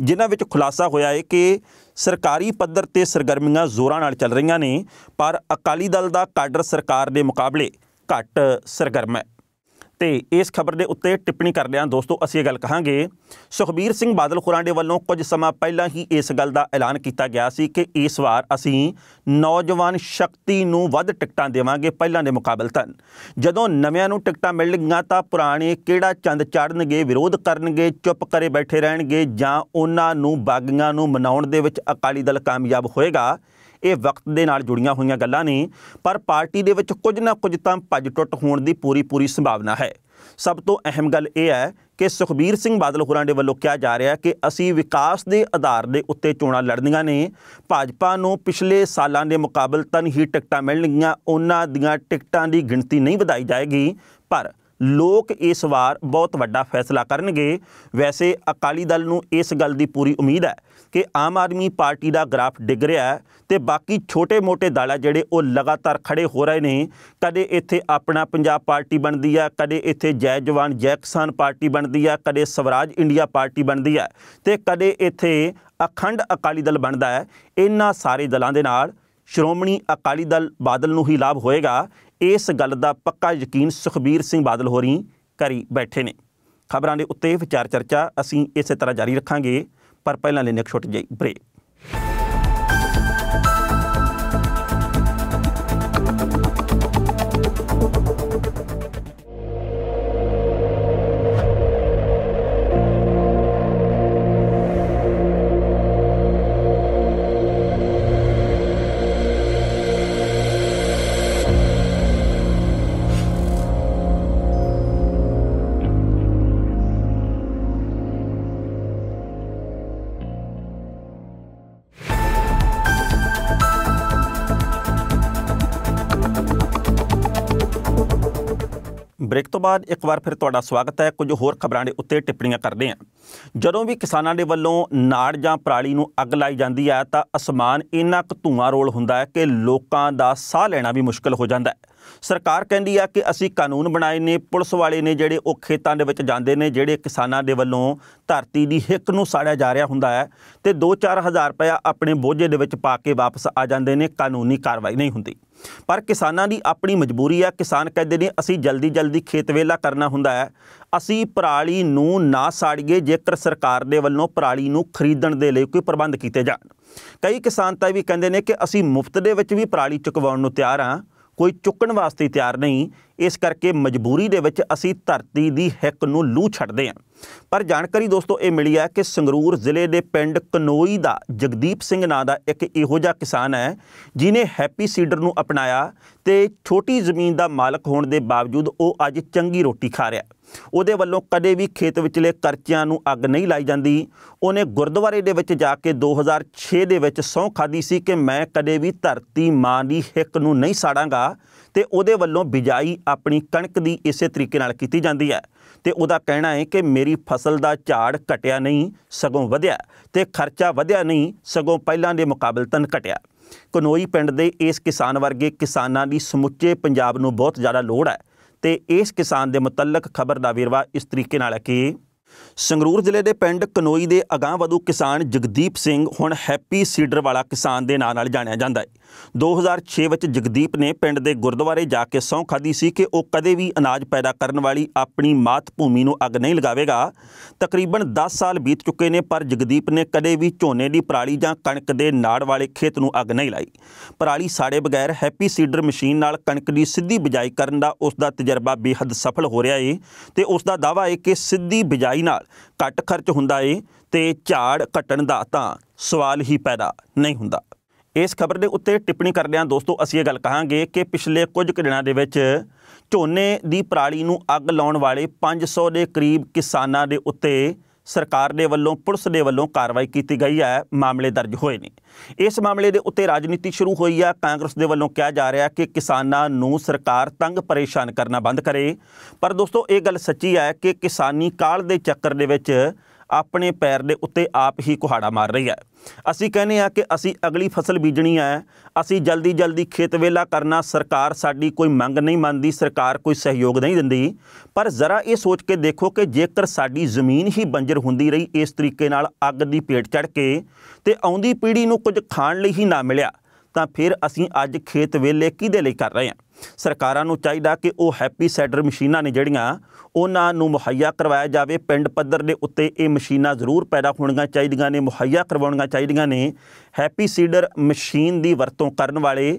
ਜਿਨ੍ਹਾਂ ਵਿੱਚ ਖੁਲਾਸਾ ਹੋਇਆ ਹੈ ਕਿ ਸਰਕਾਰੀ ਪੱਧਰ ਤੇ ਸਰਗਰਮੀਆਂ ਜ਼ੋਰਾਂ ਨਾਲ ਚੱਲ ਰਹੀਆਂ ਨੇ ਪਰ ਅਕਾਲੀ ਦਲ ਦਾ ਕਾਡਰ ਸਰਕਾਰ ਦੇ ਮੁਕਾਬਲੇ ਘੱਟ ਸਰਗਰਮ ਹੈ ਤੇ ਇਸ ਖਬਰ ਦੇ ਉੱਤੇ ਟਿੱਪਣੀ ਕਰਦੇ ਹਾਂ ਦੋਸਤੋ ਅਸੀਂ ਇਹ ਗੱਲ ਕਹਾਂਗੇ ਸੁਖਬੀਰ ਸਿੰਘ ਬਾਦਲ ਖੁਰਾਂਡੇ ਵੱਲੋਂ ਕੁਝ ਸਮਾਂ ਪਹਿਲਾਂ ਹੀ ਇਸ ਗੱਲ ਦਾ ਐਲਾਨ ਕੀਤਾ ਗਿਆ ਸੀ ਕਿ ਇਸ ਵਾਰ ਅਸੀਂ ਨੌਜਵਾਨ ਸ਼ਕਤੀ ਨੂੰ ਵੱਧ ਟਿਕਟਾਂ ਦੇਵਾਂਗੇ ਪਹਿਲਾਂ ਦੇ ਮੁਕਾਬਲਤਨ ਜਦੋਂ ਨਵਿਆਂ ਨੂੰ ਟਿਕਟਾਂ ਮਿਲਣਗੀਆਂ ਤਾਂ ਪੁਰਾਣੇ ਕਿਹੜਾ ਚੰਦ ਚੜਨਗੇ ਵਿਰੋਧ ਕਰਨਗੇ ਚੁੱਪ ਕਰੇ ਬੈਠੇ ਰਹਿਣਗੇ ਜਾਂ ਉਹਨਾਂ ਨੂੰ ਬਾਗੀਆਂ ਨੂੰ ਮਨਾਉਣ ਦੇ ਵਿੱਚ ਅਕਾਲੀ ਦਲ ਕਾਮਯਾਬ ਹੋਏਗਾ ਇਹ ਵਕਤ ਦੇ ਨਾਲ ਜੁੜੀਆਂ ਹੋਈਆਂ ਗੱਲਾਂ ਨੇ ਪਰ ਪਾਰਟੀ ਦੇ ਵਿੱਚ ਕੁਝ ਨਾ ਕੁਝ ਤਾਂ ਭੱਜ ਟੁੱਟ ਹੋਣ ਦੀ ਪੂਰੀ ਪੂਰੀ ਸੰਭਾਵਨਾ ਹੈ ਸਭ ਤੋਂ ਅਹਿਮ ਗੱਲ ਇਹ ਹੈ ਕਿ ਸੁਖਬੀਰ ਸਿੰਘ ਬਾਦਲ ਹੋਰਾਂ ਦੇ ਵੱਲੋਂ ਕਿਹਾ ਜਾ ਰਿਹਾ ਕਿ ਅਸੀਂ ਵਿਕਾਸ ਦੇ ਆਧਾਰ ਦੇ ਉੱਤੇ ਚੋਣਾਂ ਲੜਨੀਆਂ ਨੇ ਭਾਜਪਾ ਨੂੰ ਪਿਛਲੇ ਸਾਲਾਂ ਦੇ ਮੁਕਾਬਲਤਨ ਹੀ ਟਿਕਟਾਂ ਮਿਲਣਗੀਆਂ ਉਹਨਾਂ ਦੀਆਂ ਟਿਕਟਾਂ ਦੀ ਗਿਣਤੀ ਨਹੀਂ ਵਧਾਈ ਜਾਏਗੀ ਪਰ ਲੋਕ ਇਸ ਵਾਰ ਬਹੁਤ ਵੱਡਾ ਫੈਸਲਾ ਕਰਨਗੇ ਵੈਸੇ ਅਕਾਲੀ ਦਲ ਨੂੰ ਇਸ ਗੱਲ ਦੀ ਪੂਰੀ ਉਮੀਦ ਹੈ ਕਿ ਆਮ ਆਦਮੀ ਪਾਰਟੀ ਦਾ ਗ੍ਰਾਫ ਡਿੱਗ ਰਿਹਾ ਹੈ ਤੇ ਬਾਕੀ ਛੋਟੇ-ਮੋਟੇ ਦਲ ਜਿਹੜੇ ਉਹ ਲਗਾਤਾਰ ਖੜੇ ਹੋ ਰਹੇ ਨੇ ਕਦੇ ਇੱਥੇ ਆਪਣਾ ਪੰਜਾਬ ਪਾਰਟੀ ਬਣਦੀ ਆ ਕਦੇ ਇੱਥੇ ਜੈ ਜਵਾਨ ਜੈ ਕਿਸਾਨ ਪਾਰਟੀ ਬਣਦੀ ਆ ਕਦੇ ਸਵਰਾਜ ਇੰਡੀਆ ਪਾਰਟੀ ਬਣਦੀ ਆ ਤੇ ਕਦੇ ਇੱਥੇ ਅਖੰਡ ਅਕਾਲੀ ਦਲ ਬਣਦਾ ਹੈ ਇਹਨਾਂ ਸਾਰੇ ਦਲਾਂ ਦੇ ਨਾਲ ਸ਼੍ਰੋਮਣੀ ਅਕਾਲੀ ਦਲ ਬਾਦਲ ਨੂੰ ਹੀ ਲਾਭ ਹੋਏਗਾ ਇਸ ਗੱਲ ਦਾ ਪੱਕਾ ਯਕੀਨ ਸੁਖਬੀਰ ਸਿੰਘ ਬਾਦਲ ਹੋਰੀ ਕਰੀ ਬੈਠੇ ਨੇ ਖਬਰਾਂ ਦੇ ਉੱਤੇ ਵਿਚਾਰ ਚਰਚਾ ਅਸੀਂ ਇਸੇ ਤਰ੍ਹਾਂ ਜਾਰੀ ਰੱਖਾਂਗੇ ਪਰ ਪਹਿਲਾਂ ਲੈਨੇ ਇੱਕ ਛੋਟੀ ਜਿਹੀ ਬ੍ਰੇਕ ਬ੍ਰੇਕ ਤੋਂ ਬਾਅਦ ਇੱਕ ਵਾਰ ਫਿਰ ਤੁਹਾਡਾ ਸਵਾਗਤ ਹੈ ਕੁਝ ਹੋਰ ਖਬਰਾਂ ਦੇ ਉੱਤੇ ਟਿੱਪਣੀਆਂ ਕਰਦੇ ਹਾਂ ਜਦੋਂ ਵੀ ਕਿਸਾਨਾਂ ਦੇ ਵੱਲੋਂ ਨਾੜ ਜਾਂ ਪਰਾਲੀ ਨੂੰ ਅੱਗ ਲਾਈ ਜਾਂਦੀ ਹੈ ਤਾਂ ਅਸਮਾਨ ਇੰਨਾ ਕੁ ਧੂਆਂ ਰੋਲ ਹੁੰਦਾ ਹੈ ਕਿ ਲੋਕਾਂ ਦਾ ਸਾਹ ਲੈਣਾ ਵੀ ਮੁਸ਼ਕਲ ਹੋ ਜਾਂਦਾ ਹੈ ਸਰਕਾਰ ਕਹਿੰਦੀ ਹੈ ਕਿ ਅਸੀਂ ਕਾਨੂੰਨ ਬਣਾਏ ਨੇ ਪੁਲਿਸ ਵਾਲੇ ਨੇ ਜਿਹੜੇ ਉਹ ਖੇਤਾਂ ਦੇ ਵਿੱਚ ਜਾਂਦੇ ਨੇ ਜਿਹੜੇ ਕਿਸਾਨਾਂ ਦੇ ਵੱਲੋਂ ਧਰਤੀ ਦੀ ਹਿੱਕ ਨੂੰ ਸਾੜਿਆ ਜਾ ਰਿਹਾ ਹੁੰਦਾ ਹੈ ਤੇ 2-4000 ਰੁਪਏ ਆਪਣੇ ਬੋਝੇ ਦੇ ਵਿੱਚ ਪਾ ਕੇ ਵਾਪਸ ਆ ਜਾਂਦੇ ਨੇ ਕਾਨੂੰਨੀ ਕਾਰਵਾਈ ਨਹੀਂ ਹੁੰਦੀ ਪਰ ਕਿਸਾਨਾਂ ਦੀ ਆਪਣੀ ਮਜਬੂਰੀ ਆ ਕਿਸਾਨ ਕਹਿੰਦੇ ਨੇ ਅਸੀਂ ਜਲਦੀ ਜਲਦੀ ਖੇਤ ਵੇਲਾ ਕਰਨਾ ਹੁੰਦਾ ਹੈ ਅਸੀਂ ਪਰਾਲੀ ਨੂੰ ਨਾ ਸਾੜੀਏ ਜੇਕਰ ਸਰਕਾਰ ਦੇ ਵੱਲੋਂ ਪਰਾਲੀ ਨੂੰ ਖਰੀਦਣ ਦੇ ਲਈ ਕੋਈ ਪ੍ਰਬੰਧ ਕੀਤੇ ਜਾਣ ਕਈ ਕਿਸਾਨ ਤਾਂ ਵੀ ਕਹਿੰਦੇ ਨੇ ਕਿ ਅਸੀਂ ਮੁਫਤ ਦੇ ਵਿੱਚ ਵੀ ਪਰਾਲੀ ਚੁਕਵਾਉਣ ਨੂੰ ਤਿਆਰ ਹਾਂ ਕੋਈ ਚੁੱਕਣ ਵਾਸਤੇ ਤਿਆਰ ਨਹੀਂ ਇਸ ਕਰਕੇ ਮਜਬੂਰੀ ਦੇ ਵਿੱਚ ਅਸੀਂ ਧਰਤੀ ਦੀ ਹਿੱਕ ਨੂੰ ਲੂ ਛੱਡਦੇ ਹਾਂ ਪਰ ਜਾਣਕਾਰੀ ਦੋਸਤੋ ਇਹ ਮਿਲੀ ਹੈ ਕਿ ਸੰਗਰੂਰ ਜ਼ਿਲ੍ਹੇ ਦੇ ਪਿੰਡ ਕਨੋਈ ਦਾ ਜਗਦੀਪ ਸਿੰਘ ਨਾਂ ਦਾ ਇੱਕ ਇਹੋ ਜਿਹਾ ਕਿਸਾਨ ਹੈ ਜਿਨੇ ਹੈਪੀ ਸੀਡਰ ਨੂੰ ਅਪਣਾਇਆ ਤੇ ਛੋਟੀ ਜ਼ਮੀਨ ਦਾ ਮਾਲਕ ਹੋਣ ਦੇ ਬਾਵਜੂਦ ਉਹ ਅੱਜ ਚੰਗੀ ਰੋਟੀ ਖਾ ਰਿਹਾ ਉਹਦੇ ਵੱਲੋਂ ਕਦੇ ਵੀ ਖੇਤ ਵਿਚਲੇ ਕਰਚਿਆਂ ਨੂੰ ਅੱਗ ਨਹੀਂ ਲਾਈ ਜਾਂਦੀ ਉਹਨੇ ਗੁਰਦੁਆਰੇ ਦੇ ਵਿੱਚ ਜਾ ਕੇ 2006 ਦੇ ਵਿੱਚ ਸੌਂ ਖਾਦੀ ਸੀ ਕਿ ਮੈਂ ਕਦੇ ਵੀ ਧਰਤੀ ਮਾਂ ਦੀ ਹਿੱਕ ਨੂੰ ਨਹੀਂ ਸਾੜਾਂਗਾ ਤੇ ਉਹਦੇ ਵੱਲੋਂ ਬਿਜਾਈ ਆਪਣੀ ਕਣਕ ਦੀ ਇਸੇ ਤਰੀਕੇ ਨਾਲ ਕੀਤੀ ਜਾਂਦੀ ਹੈ ਤੇ ਉਹਦਾ ਕਹਿਣਾ ਹੈ ਕਿ ਮੇਰੀ ਫਸਲ ਦਾ ਝਾੜ ਘਟਿਆ ਨਹੀਂ ਸਗੋਂ ਵਧਿਆ ਤੇ ਖਰਚਾ ਵਧਿਆ ਨਹੀਂ ਸਗੋਂ ਪਹਿਲਾਂ ਦੇ ਮੁਕਾਬਲਤਨ ਘਟਿਆ ਕਨੋਈ ਪਿੰਡ ਦੇ ਇਸ ਕਿਸਾਨ ਵਰਗੇ ਕਿਸਾਨਾਂ ਦੀ ਸਮੁੱਚੇ ਪੰਜਾਬ ਨੂੰ ਬਹੁਤ ਜ਼ਿਆਦਾ ਲੋੜ ਹੈ ਤੇ ਇਸ ਕਿਸਾਨ ਦੇ ਮੁਤਲਕ ਖਬਰ ਦਾ ਵੇਰਵਾ ਇਸ ਤਰੀਕੇ ਨਾਲ ਹੈ ਕਿ ਸੰਗਰੂਰ ਜ਼ਿਲ੍ਹੇ ਦੇ ਪਿੰਡ ਕਨੋਈ ਦੇ ਅਗਾਹ ਵਧੂ ਕਿਸਾਨ ਜਗਦੀਪ ਸਿੰਘ ਹੁਣ ਹੈਪੀ ਸੀਡਰ ਵਾਲਾ ਕਿਸਾਨ ਦੇ ਨਾਂ ਨਾਲ ਜਾਣਿਆ ਜਾਂਦਾ ਹੈ 2006 ਵਿੱਚ ਜਗਦੀਪ ਨੇ ਪਿੰਡ ਦੇ ਗੁਰਦੁਆਰੇ ਜਾ ਕੇ ਸੌਂ ਖਾਦੀ ਸੀ ਕਿ ਉਹ ਕਦੇ ਵੀ ਅਨਾਜ ਪੈਦਾ ਕਰਨ ਵਾਲੀ ਆਪਣੀ ਮਾਤ ਭੂਮੀ ਨੂੰ ਅੱਗ ਨਹੀਂ ਲਗਾਵੇਗਾ ਤਕਰੀਬਨ 10 ਸਾਲ ਬੀਤ ਚੁੱਕੇ ਨੇ ਪਰ ਜਗਦੀਪ ਨੇ ਕਦੇ ਵੀ ਝੋਨੇ ਦੀ ਪਰਾਲੀ ਜਾਂ ਕਣਕ ਦੇ ਨਾੜ ਵਾਲੇ ਖੇਤ ਨੂੰ ਅੱਗ ਨਹੀਂ ਲਾਈ ਪਰਾਲੀ ਸਾੜੇ ਬਗੈਰ ਹੈਪੀ ਸੀਡਰ ਮਸ਼ੀਨ ਨਾਲ ਕਣਕ ਦੀ ਸਿੱਧੀ ਬਿਜਾਈ ਕਰਨ ਦਾ ਉਸ ਦਾ ਤਜਰਬਾ ਬੇਹੱਦ ਸਫਲ ਹੋ ਰਿਹਾ ਹੈ ਤੇ ਉਸ ਦਾ ਦਾਵਾ ਹੈ ਕਿ ਸਿੱਧੀ ਬਿਜਾਈ ਨਾਲ ਘੱਟ ਖਰਚ ਹੁੰਦਾ ਏ ਤੇ ਝਾੜ ਘਟਣ ਦਾ ਤਾਂ ਸਵਾਲ ਹੀ ਪੈਦਾ ਨਹੀਂ ਹੁੰਦਾ ਇਸ ਖਬਰ ਦੇ ਉੱਤੇ ਟਿੱਪਣੀ ਕਰਦਿਆਂ ਦੋਸਤੋ ਅਸੀਂ ਇਹ ਗੱਲ ਕਹਾਂਗੇ ਕਿ ਪਿਛਲੇ ਕੁਝ ਦਿਨਾਂ ਦੇ ਵਿੱਚ ਝੋਨੇ ਦੀ ਪਰਾਲੀ ਨੂੰ ਅੱਗ ਲਾਉਣ ਵਾਲੇ 500 ਦੇ ਕਰੀਬ ਕਿਸਾਨਾਂ ਦੇ ਉੱਤੇ ਸਰਕਾਰ ਦੇ ਵੱਲੋਂ ਪੁਲਿਸ ਦੇ ਵੱਲੋਂ ਕਾਰਵਾਈ ਕੀਤੀ ਗਈ ਹੈ ਮਾਮਲੇ ਦਰਜ ਹੋਏ ਨੇ ਇਸ ਮਾਮਲੇ ਦੇ ਉੱਤੇ ਰਾਜਨੀਤੀ ਸ਼ੁਰੂ ਹੋਈ ਹੈ ਕਾਂਗਰਸ ਦੇ ਵੱਲੋਂ ਕਿਹਾ ਜਾ ਰਿਹਾ ਕਿ ਕਿਸਾਨਾਂ ਨੂੰ ਸਰਕਾਰ ਤੰਗ ਪਰੇਸ਼ਾਨ ਕਰਨਾ ਬੰਦ ਕਰੇ ਪਰ ਦੋਸਤੋ ਇਹ ਗੱਲ ਸੱਚੀ ਹੈ ਕਿ ਕਿਸਾਨੀ ਕਾਲ ਦੇ ਚੱਕਰ ਦੇ ਵਿੱਚ ਆਪਣੇ ਪੈਰ ਦੇ ਉੱਤੇ ਆਪ ਹੀ ਕੁਹਾੜਾ ਮਾਰ ਰਹੀ ਹੈ ਅਸੀਂ ਕਹਿੰਦੇ ਆ ਕਿ ਅਸੀਂ ਅਗਲੀ ਫਸਲ ਬੀਜਣੀ ਹੈ ਅਸੀਂ ਜਲਦੀ ਜਲਦੀ ਖੇਤ ਵੇਲਾ ਕਰਨਾ ਸਰਕਾਰ ਸਾਡੀ ਕੋਈ ਮੰਗ ਨਹੀਂ ਮੰਨਦੀ ਸਰਕਾਰ ਕੋਈ ਸਹਿਯੋਗ ਨਹੀਂ ਦਿੰਦੀ ਪਰ ਜ਼ਰਾ ਇਹ ਸੋਚ ਕੇ ਦੇਖੋ ਕਿ ਜੇਕਰ ਸਾਡੀ ਜ਼ਮੀਨ ਹੀ ਬੰਜਰ ਹੁੰਦੀ ਰਹੀ ਇਸ ਤਰੀਕੇ ਨਾਲ ਅੱਗ ਦੀ ਪੇਟ ਚੜ ਕੇ ਤੇ ਆਉਂਦੀ ਪੀੜ੍ਹੀ ਨੂੰ ਕੁਝ ਖਾਣ ਲਈ ਹੀ ਨਾ ਮਿਲਿਆ ਤਾਂ ਫਿਰ ਅਸੀਂ ਅੱਜ ਖੇਤ ਵੇਲੇ ਕਿਹਦੇ ਲਈ ਕਰ ਰਹੇ ਹਾਂ ਸਰਕਾਰਾਂ ਨੂੰ ਚਾਹੀਦਾ ਕਿ ਉਹ ਹੈਪੀ ਸੈਡਰ ਮਸ਼ੀਨਾਂ ਨੇ ਜਿਹੜੀਆਂ ਉਹਨਾਂ ਨੂੰ ਮੁਹੱਈਆ ਕਰਵਾਇਆ ਜਾਵੇ ਪਿੰਡ ਪੱਧਰ ਦੇ ਉੱਤੇ ਇਹ ਮਸ਼ੀਨਾਂ ਜ਼ਰੂਰ ਪੈਦਾ ਹੋਣੀਆਂ ਚਾਹੀਦੀਆਂ ਨੇ ਮੁਹੱਈਆ ਕਰਵਾਉਣੀਆਂ ਚਾਹੀਦੀਆਂ ਨੇ ਹੈਪੀ ਸੀਡਰ ਮਸ਼ੀਨ ਦੀ ਵਰਤੋਂ ਕਰਨ ਵਾਲੇ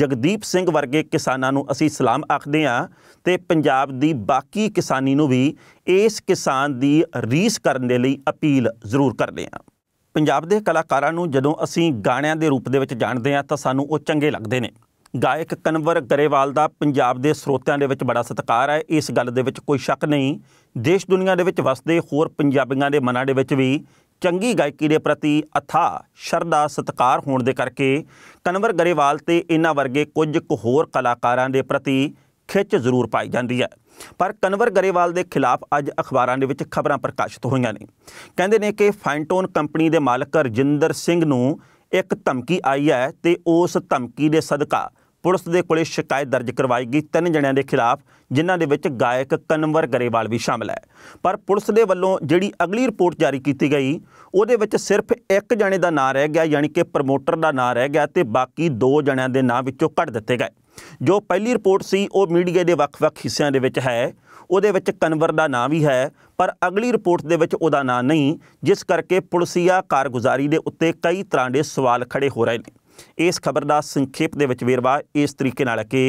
ਜਗਦੀਪ ਸਿੰਘ ਵਰਗੇ ਕਿਸਾਨਾਂ ਨੂੰ ਅਸੀਂ ਸਲਾਮ ਆਖਦੇ ਹਾਂ ਤੇ ਪੰਜਾਬ ਦੀ ਬਾਕੀ ਕਿਸਾਨੀ ਨੂੰ ਵੀ ਇਸ ਕਿਸਾਨ ਦੀ ਰੀਸ ਕਰਨ ਦੇ ਲਈ ਅਪੀਲ ਜ਼ਰੂਰ ਕਰਦੇ ਹਾਂ ਪੰਜਾਬ ਦੇ ਕਲਾਕਾਰਾਂ ਨੂੰ ਜਦੋਂ ਅਸੀਂ ਗਾਣਿਆਂ ਦੇ ਰੂਪ ਦੇ ਵਿੱਚ ਜਾਣਦੇ ਹਾਂ ਤਾਂ ਸਾਨੂੰ ਉਹ ਚੰਗੇ ਲੱਗਦੇ ਨੇ ਗਾਇਕ ਕਨਵਰ ਗਰੇਵਾਲ ਦਾ ਪੰਜਾਬ ਦੇ ਸਰੋਤਿਆਂ ਦੇ ਵਿੱਚ ਬੜਾ ਸਤਿਕਾਰ ਹੈ ਇਸ ਗੱਲ ਦੇ ਵਿੱਚ ਕੋਈ ਸ਼ੱਕ ਨਹੀਂ ਦੇਸ਼ ਦੁਨੀਆ ਦੇ ਵਿੱਚ ਵਸਦੇ ਹੋਰ ਪੰਜਾਬੀਆਂ ਦੇ ਮਨਾਂ ਦੇ ਵਿੱਚ ਵੀ ਚੰਗੀ ਗਾਇਕੀ ਦੇ ਪ੍ਰਤੀ ਅਥਾ ਸ਼ਰਦਾ ਸਤਿਕਾਰ ਹੋਣ ਦੇ ਕਰਕੇ ਕਨਵਰ ਗਰੇਵਾਲ ਤੇ ਇਹਨਾਂ ਵਰਗੇ ਕੁਝ ਕੁ ਹੋਰ ਕਲਾਕਾਰਾਂ ਦੇ ਪ੍ਰਤੀ ਖਿੱਚ ਜ਼ਰੂਰ ਪਾਈ ਜਾਂਦੀ ਹੈ ਪਰ ਕਨਵਰ ਗਰੇਵਾਲ ਦੇ ਖਿਲਾਫ ਅੱਜ ਅਖਬਾਰਾਂ ਦੇ ਵਿੱਚ ਖਬਰਾਂ ਪ੍ਰਕਾਸ਼ਿਤ ਹੋਈਆਂ ਨੇ ਕਹਿੰਦੇ ਨੇ ਕਿ ਫਾਈਨਟੋਨ ਕੰਪਨੀ ਦੇ ਮਾਲਕ ਰਜਿੰਦਰ ਸਿੰਘ ਨੂੰ ਇੱਕ ਧਮਕੀ ਆਈ ਹੈ ਤੇ ਉਸ ਧਮਕੀ ਦੇ ਸਦਕਾ ਪੁਲਿਸ ਦੇ ਕੋਲੇ ਸ਼ਿਕਾਇਤ ਦਰਜ ਕਰਵਾਈ ਗਈ ਤਿੰਨ ਜਣਿਆਂ ਦੇ ਖਿਲਾਫ ਜਿਨ੍ਹਾਂ ਦੇ ਵਿੱਚ ਗਾਇਕ ਕਨਵਰ ਗਰੇਵਾਲ ਵੀ ਸ਼ਾਮਲ ਹੈ ਪਰ ਪੁਲਿਸ ਦੇ ਵੱਲੋਂ ਜਿਹੜੀ ਅਗਲੀ ਰਿਪੋਰਟ ਜਾਰੀ ਕੀਤੀ ਗਈ ਉਹਦੇ ਵਿੱਚ ਸਿਰਫ ਇੱਕ ਜਣੇ ਦਾ ਨਾਂ ਰਹਿ ਗਿਆ ਯਾਨੀ ਕਿ ਪ੍ਰਮੋਟਰ ਦਾ ਨਾਂ ਰਹਿ ਗਿਆ ਤੇ ਬਾਕੀ ਦੋ ਜਣਿਆਂ ਦੇ ਨਾਂ ਵਿੱਚੋਂ ਕੱਢ ਦਿੱਤੇ ਗਏ ਜੋ ਪਹਿਲੀ ਰਿਪੋਰਟ ਸੀ ਉਹ ਮੀਡੀਆ ਦੇ ਵੱਖ-ਵੱਖ ਹਿੱਸਿਆਂ ਦੇ ਵਿੱਚ ਹੈ ਉਹਦੇ ਵਿੱਚ ਕਨਵਰ ਦਾ ਨਾਮ ਵੀ ਹੈ ਪਰ ਅਗਲੀ ਰਿਪੋਰਟ ਦੇ ਵਿੱਚ ਉਹਦਾ ਨਾਮ ਨਹੀਂ ਜਿਸ ਕਰਕੇ ਪੁਲਿਸੀਆ ਕਾਰਗੁਜ਼ਾਰੀ ਦੇ ਉੱਤੇ ਕਈ ਤਰ੍ਹਾਂ ਦੇ ਸਵਾਲ ਖੜੇ ਹੋ ਰਹੇ ਨੇ ਇਸ ਖਬਰ ਦਾ ਸੰਖੇਪ ਦੇ ਵਿੱਚ ਵੇਰਵਾ ਇਸ ਤਰੀਕੇ ਨਾਲ ਕਿ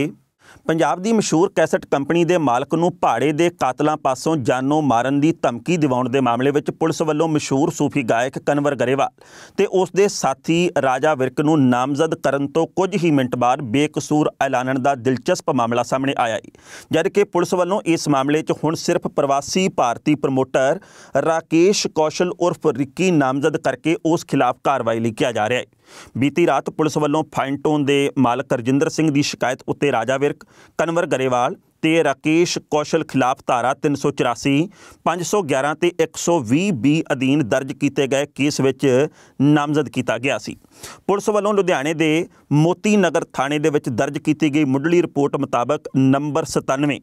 ਪੰਜਾਬ ਦੀ ਮਸ਼ਹੂਰ ਕੈਸਟ ਕੰਪਨੀ ਦੇ ਮਾਲਕ ਨੂੰ ਭਾੜੇ ਦੇ ਕਾਤਲਾਂ ਪਾਸੋਂ ਜਾਨੋਂ ਮਾਰਨ ਦੀ ਧਮਕੀ ਦਿਵਾਉਣ ਦੇ ਮਾਮਲੇ ਵਿੱਚ ਪੁਲਿਸ ਵੱਲੋਂ ਮਸ਼ਹੂਰ ਸੂਫੀ ਗਾਇਕ ਕਨਵਰ ਗਰੇਵਾਲ ਤੇ ਉਸ ਦੇ ਸਾਥੀ ਰਾਜਾ ਵਿਰਕ ਨੂੰ ਨਾਮਜ਼ਦ ਕਰਨ ਤੋਂ ਕੁਝ ਹੀ ਮਿੰਟ ਬਾਅਦ ਬੇਕਸੂਰ ਐਲਾਨਣ ਦਾ ਦਿਲਚਸਪ ਮਾਮਲਾ ਸਾਹਮਣੇ ਆਇਆ ਹੈ ਜਦਕਿ ਪੁਲਿਸ ਵੱਲੋਂ ਇਸ ਮਾਮਲੇ 'ਚ ਹੁਣ ਸਿਰਫ ਪ੍ਰਵਾਸੀ ਭਾਰਤੀ ਪ੍ਰਮੋਟਰ ਰਾਕੇਸ਼ ਕੌਸ਼ਲ ਉਰਫ ਰਿੱਕੀ ਨਾਮਜ਼ਦ ਕਰਕੇ ਉਸ ਖਿਲਾਫ ਕਾਰਵਾਈ ਲਈ ਕਿਹਾ ਜਾ ਰਿਹਾ ਹੈ ਬੀਤੀ ਰਾਤ ਪੁਲਿਸ ਵੱਲੋਂ ਟੋਨ ਦੇ ਮਾਲਕ ਰਜਿੰਦਰ ਸਿੰਘ ਦੀ ਸ਼ਿਕਾਇਤ ਉੱਤੇ ਰਾਜਾ ਵਿਰਕ ਕਨਵਰ ਗਰੇਵਾਲ ਤੇ ਰਾਕੇਸ਼ ਕੌਸ਼ਲ ਖਿਲਾਫ ਧਾਰਾ 384 511 ਤੇ 120 ਬੀ ਅਧੀਨ ਦਰਜ ਕੀਤੇ ਗਏ ਕੇਸ ਵਿੱਚ ਨਾਮਜ਼ਦ ਕੀਤਾ ਗਿਆ ਸੀ ਪੁਲਿਸ ਵੱਲੋਂ ਲੁਧਿਆਣੇ ਦੇ ਮੋਤੀ ਨਗਰ ਥਾਣੇ ਦੇ ਵਿੱਚ ਦਰਜ ਕੀਤੀ ਗਈ ਮੁੱਢਲੀ ਰਿਪੋਰਟ ਮੁਤਾਬਕ ਨੰਬਰ 97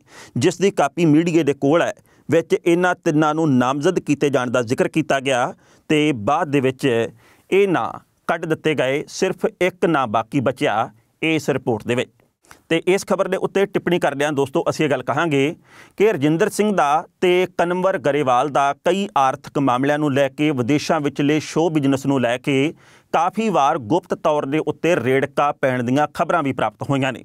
ਜਿਸ ਦੀ ਕਾਪੀ ਮੀਡੀਏ ਦੇ ਕੋਲ ਹੈ ਵਿੱਚ ਇਹਨਾਂ ਤਿੰਨਾਂ ਨੂੰ ਨਾਮਜ਼ਦ ਕੀਤੇ ਜਾਣ ਦਾ ਜ਼ਿਕਰ ਕੀਤਾ ਗਿਆ ਤੇ ਬਾਅਦ ਦੇ ਵਿੱਚ ਇਹ ਨਾਂ ਕੱਢ ਦਿੱਤੇ ਗਏ ਸਿਰਫ ਇੱਕ ਨਾਂ ਬਾਕੀ ਬਚਿਆ ਇਸ ਰਿਪੋਰਟ ਦੇ ਵਿੱਚ ਤੇ ਇਸ ਖਬਰ ਦੇ ਉੱਤੇ ਟਿੱਪਣੀ ਕਰਦਿਆਂ ਦੋਸਤੋ ਅਸੀਂ ਇਹ ਗੱਲ ਕਹਾਂਗੇ ਕਿ ਰਜਿੰਦਰ ਸਿੰਘ ਦਾ ਤੇ ਕਨਵਰ ਗਰੇਵਾਲ ਦਾ ਕਈ ਆਰਥਿਕ ਮਾਮਲਿਆਂ ਨੂੰ ਲੈ ਕੇ ਵਿਦੇਸ਼ਾਂ ਵਿੱਚਲੇ ਸ਼ੋਅ ਬਿਜ਼ਨਸ ਨੂੰ ਲੈ ਕੇ ਕਾਫੀ ਵਾਰ ਗੁਪਤ ਤੌਰ ਦੇ ਉੱਤੇ ਰੇੜਕਾ ਪੈਣ ਦੀਆਂ ਖਬਰਾਂ ਵੀ ਪ੍ਰਾਪਤ ਹੋਈਆਂ ਨੇ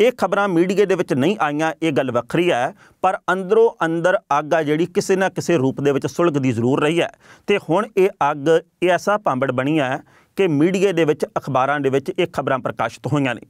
ਇਹ ਖਬਰਾਂ ਮੀਡੀਆ ਦੇ ਵਿੱਚ ਨਹੀਂ ਆਈਆਂ ਇਹ ਗੱਲ ਵੱਖਰੀ ਹੈ ਪਰ ਅੰਦਰੋਂ ਅੰਦਰ ਅੱਗ ਆ ਜਿਹੜੀ ਕਿਸੇ ਨਾ ਕਿਸੇ ਰੂਪ ਦੇ ਵਿੱਚ ਸੁਲਗਦੀ ਜ਼ਰੂਰ ਰਹੀ ਹੈ ਤੇ ਹੁਣ ਇਹ ਅੱਗ ਐਸਾ ਪਾਂਬੜ ਬਣੀ ਹੈ ਕਿ ਮੀਡੀਆ ਦੇ ਵਿੱਚ ਅਖਬਾਰਾਂ ਦੇ ਵਿੱਚ ਇਹ ਖਬਰਾਂ ਪ੍ਰਕਾਸ਼ਿਤ ਹੋਈਆਂ ਨੇ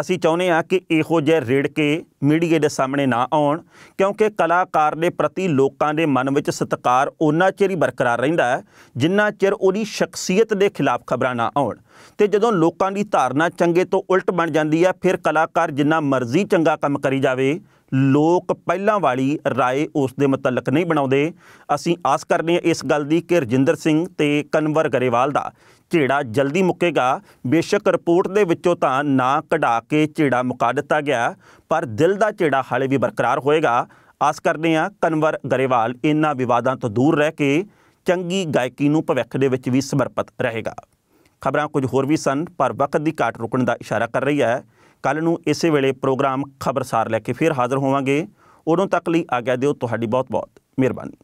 ਅਸੀਂ ਚਾਹੁੰਦੇ ਹਾਂ ਕਿ ਇਹੋ ਜਿਹੇ ਰੇੜਕੇ ਮੀਡੀਆ ਦੇ ਸਾਹਮਣੇ ਨਾ ਆਉਣ ਕਿਉਂਕਿ ਕਲਾਕਾਰ ਦੇ ਪ੍ਰਤੀ ਲੋਕਾਂ ਦੇ ਮਨ ਵਿੱਚ ਸਤਿਕਾਰ ਉਹਨਾਂ ਚਿਰ ਹੀ ਬਰਕਰਾਰ ਰਹਿੰਦਾ ਹੈ ਜਿੰਨਾ ਚਿਰ ਉਹਦੀ ਸ਼ਖਸੀਅਤ ਦੇ ਖਿਲਾਫ ਖਬਰਾਂ ਨਾ ਆਉਣ ਤੇ ਜਦੋਂ ਲੋਕਾਂ ਦੀ ਧਾਰਨਾ ਚੰਗੇ ਤੋਂ ਉਲਟ ਬਣ ਜਾਂਦੀ ਹੈ ਫਿਰ ਕਲਾਕਾਰ ਜਿੰਨਾ ਮਰਜ਼ੀ ਚੰਗਾ ਕੰਮ ਕਰੀ ਜਾਵੇ ਲੋਕ ਪਹਿਲਾਂ ਵਾਲੀ رائے ਉਸ ਦੇ ਮੁਤਲਕ ਨਹੀਂ ਬਣਾਉਂਦੇ ਅਸੀਂ ਆਸ ਕਰਦੇ ਹਾਂ ਇਸ ਗੱਲ ਦੀ ਕਿ ਰਜਿੰਦਰ ਸਿੰਘ ਤੇ ਕਨਵਰ ਗਰੇਵਾਲ ਦਾ ਝੇੜਾ ਜਲਦੀ ਮੁੱਕੇਗਾ ਬੇਸ਼ੱਕ ਰਿਪੋਰਟ ਦੇ ਵਿੱਚੋਂ ਤਾਂ ਨਾਂ ਕਢਾ ਕੇ ਝੇੜਾ ਮੁਕਾ ਦਿੱਤਾ ਗਿਆ ਪਰ ਦਿਲ ਦਾ ਝੇੜਾ ਹਾਲੇ ਵੀ ਬਰਕਰਾਰ ਹੋਏਗਾ ਆਸ ਕਰਦੇ ਹਾਂ ਕਨਵਰ ਗਰੇਵਾਲ ਇਨ੍ਹਾਂ ਵਿਵਾਦਾਂ ਤੋਂ ਦੂਰ ਰਹਿ ਕੇ ਚੰਗੀ ਗਾਇਕੀ ਨੂੰ ਭਵਿੱਖ ਦੇ ਵਿੱਚ ਵੀ ਸਮਰਪਿਤ ਰਹੇਗਾ ਖਬਰਾਂ ਕੁਝ ਹੋਰ ਵੀ ਸਨ ਪਰ ਵਕਤ ਦੀ ਘਾਟ ਰੁਕਣ ਦਾ ਇਸ਼ਾਰਾ ਕਰ ਰਹੀ ਹੈ ਕੱਲ ਨੂੰ ਇਸੇ ਵੇਲੇ ਪ੍ਰੋਗਰਾਮ ਖਬਰਸਾਰ ਲੈ ਕੇ ਫੇਰ ਹਾਜ਼ਰ ਹੋਵਾਂਗੇ ਉਦੋਂ ਤੱਕ ਲਈ ਆਗਿਆ ਦਿਓ ਤੁਹਾਡੀ ਬਹੁਤ ਬਹੁਤ ਮਿਹਰਬਾਨੀ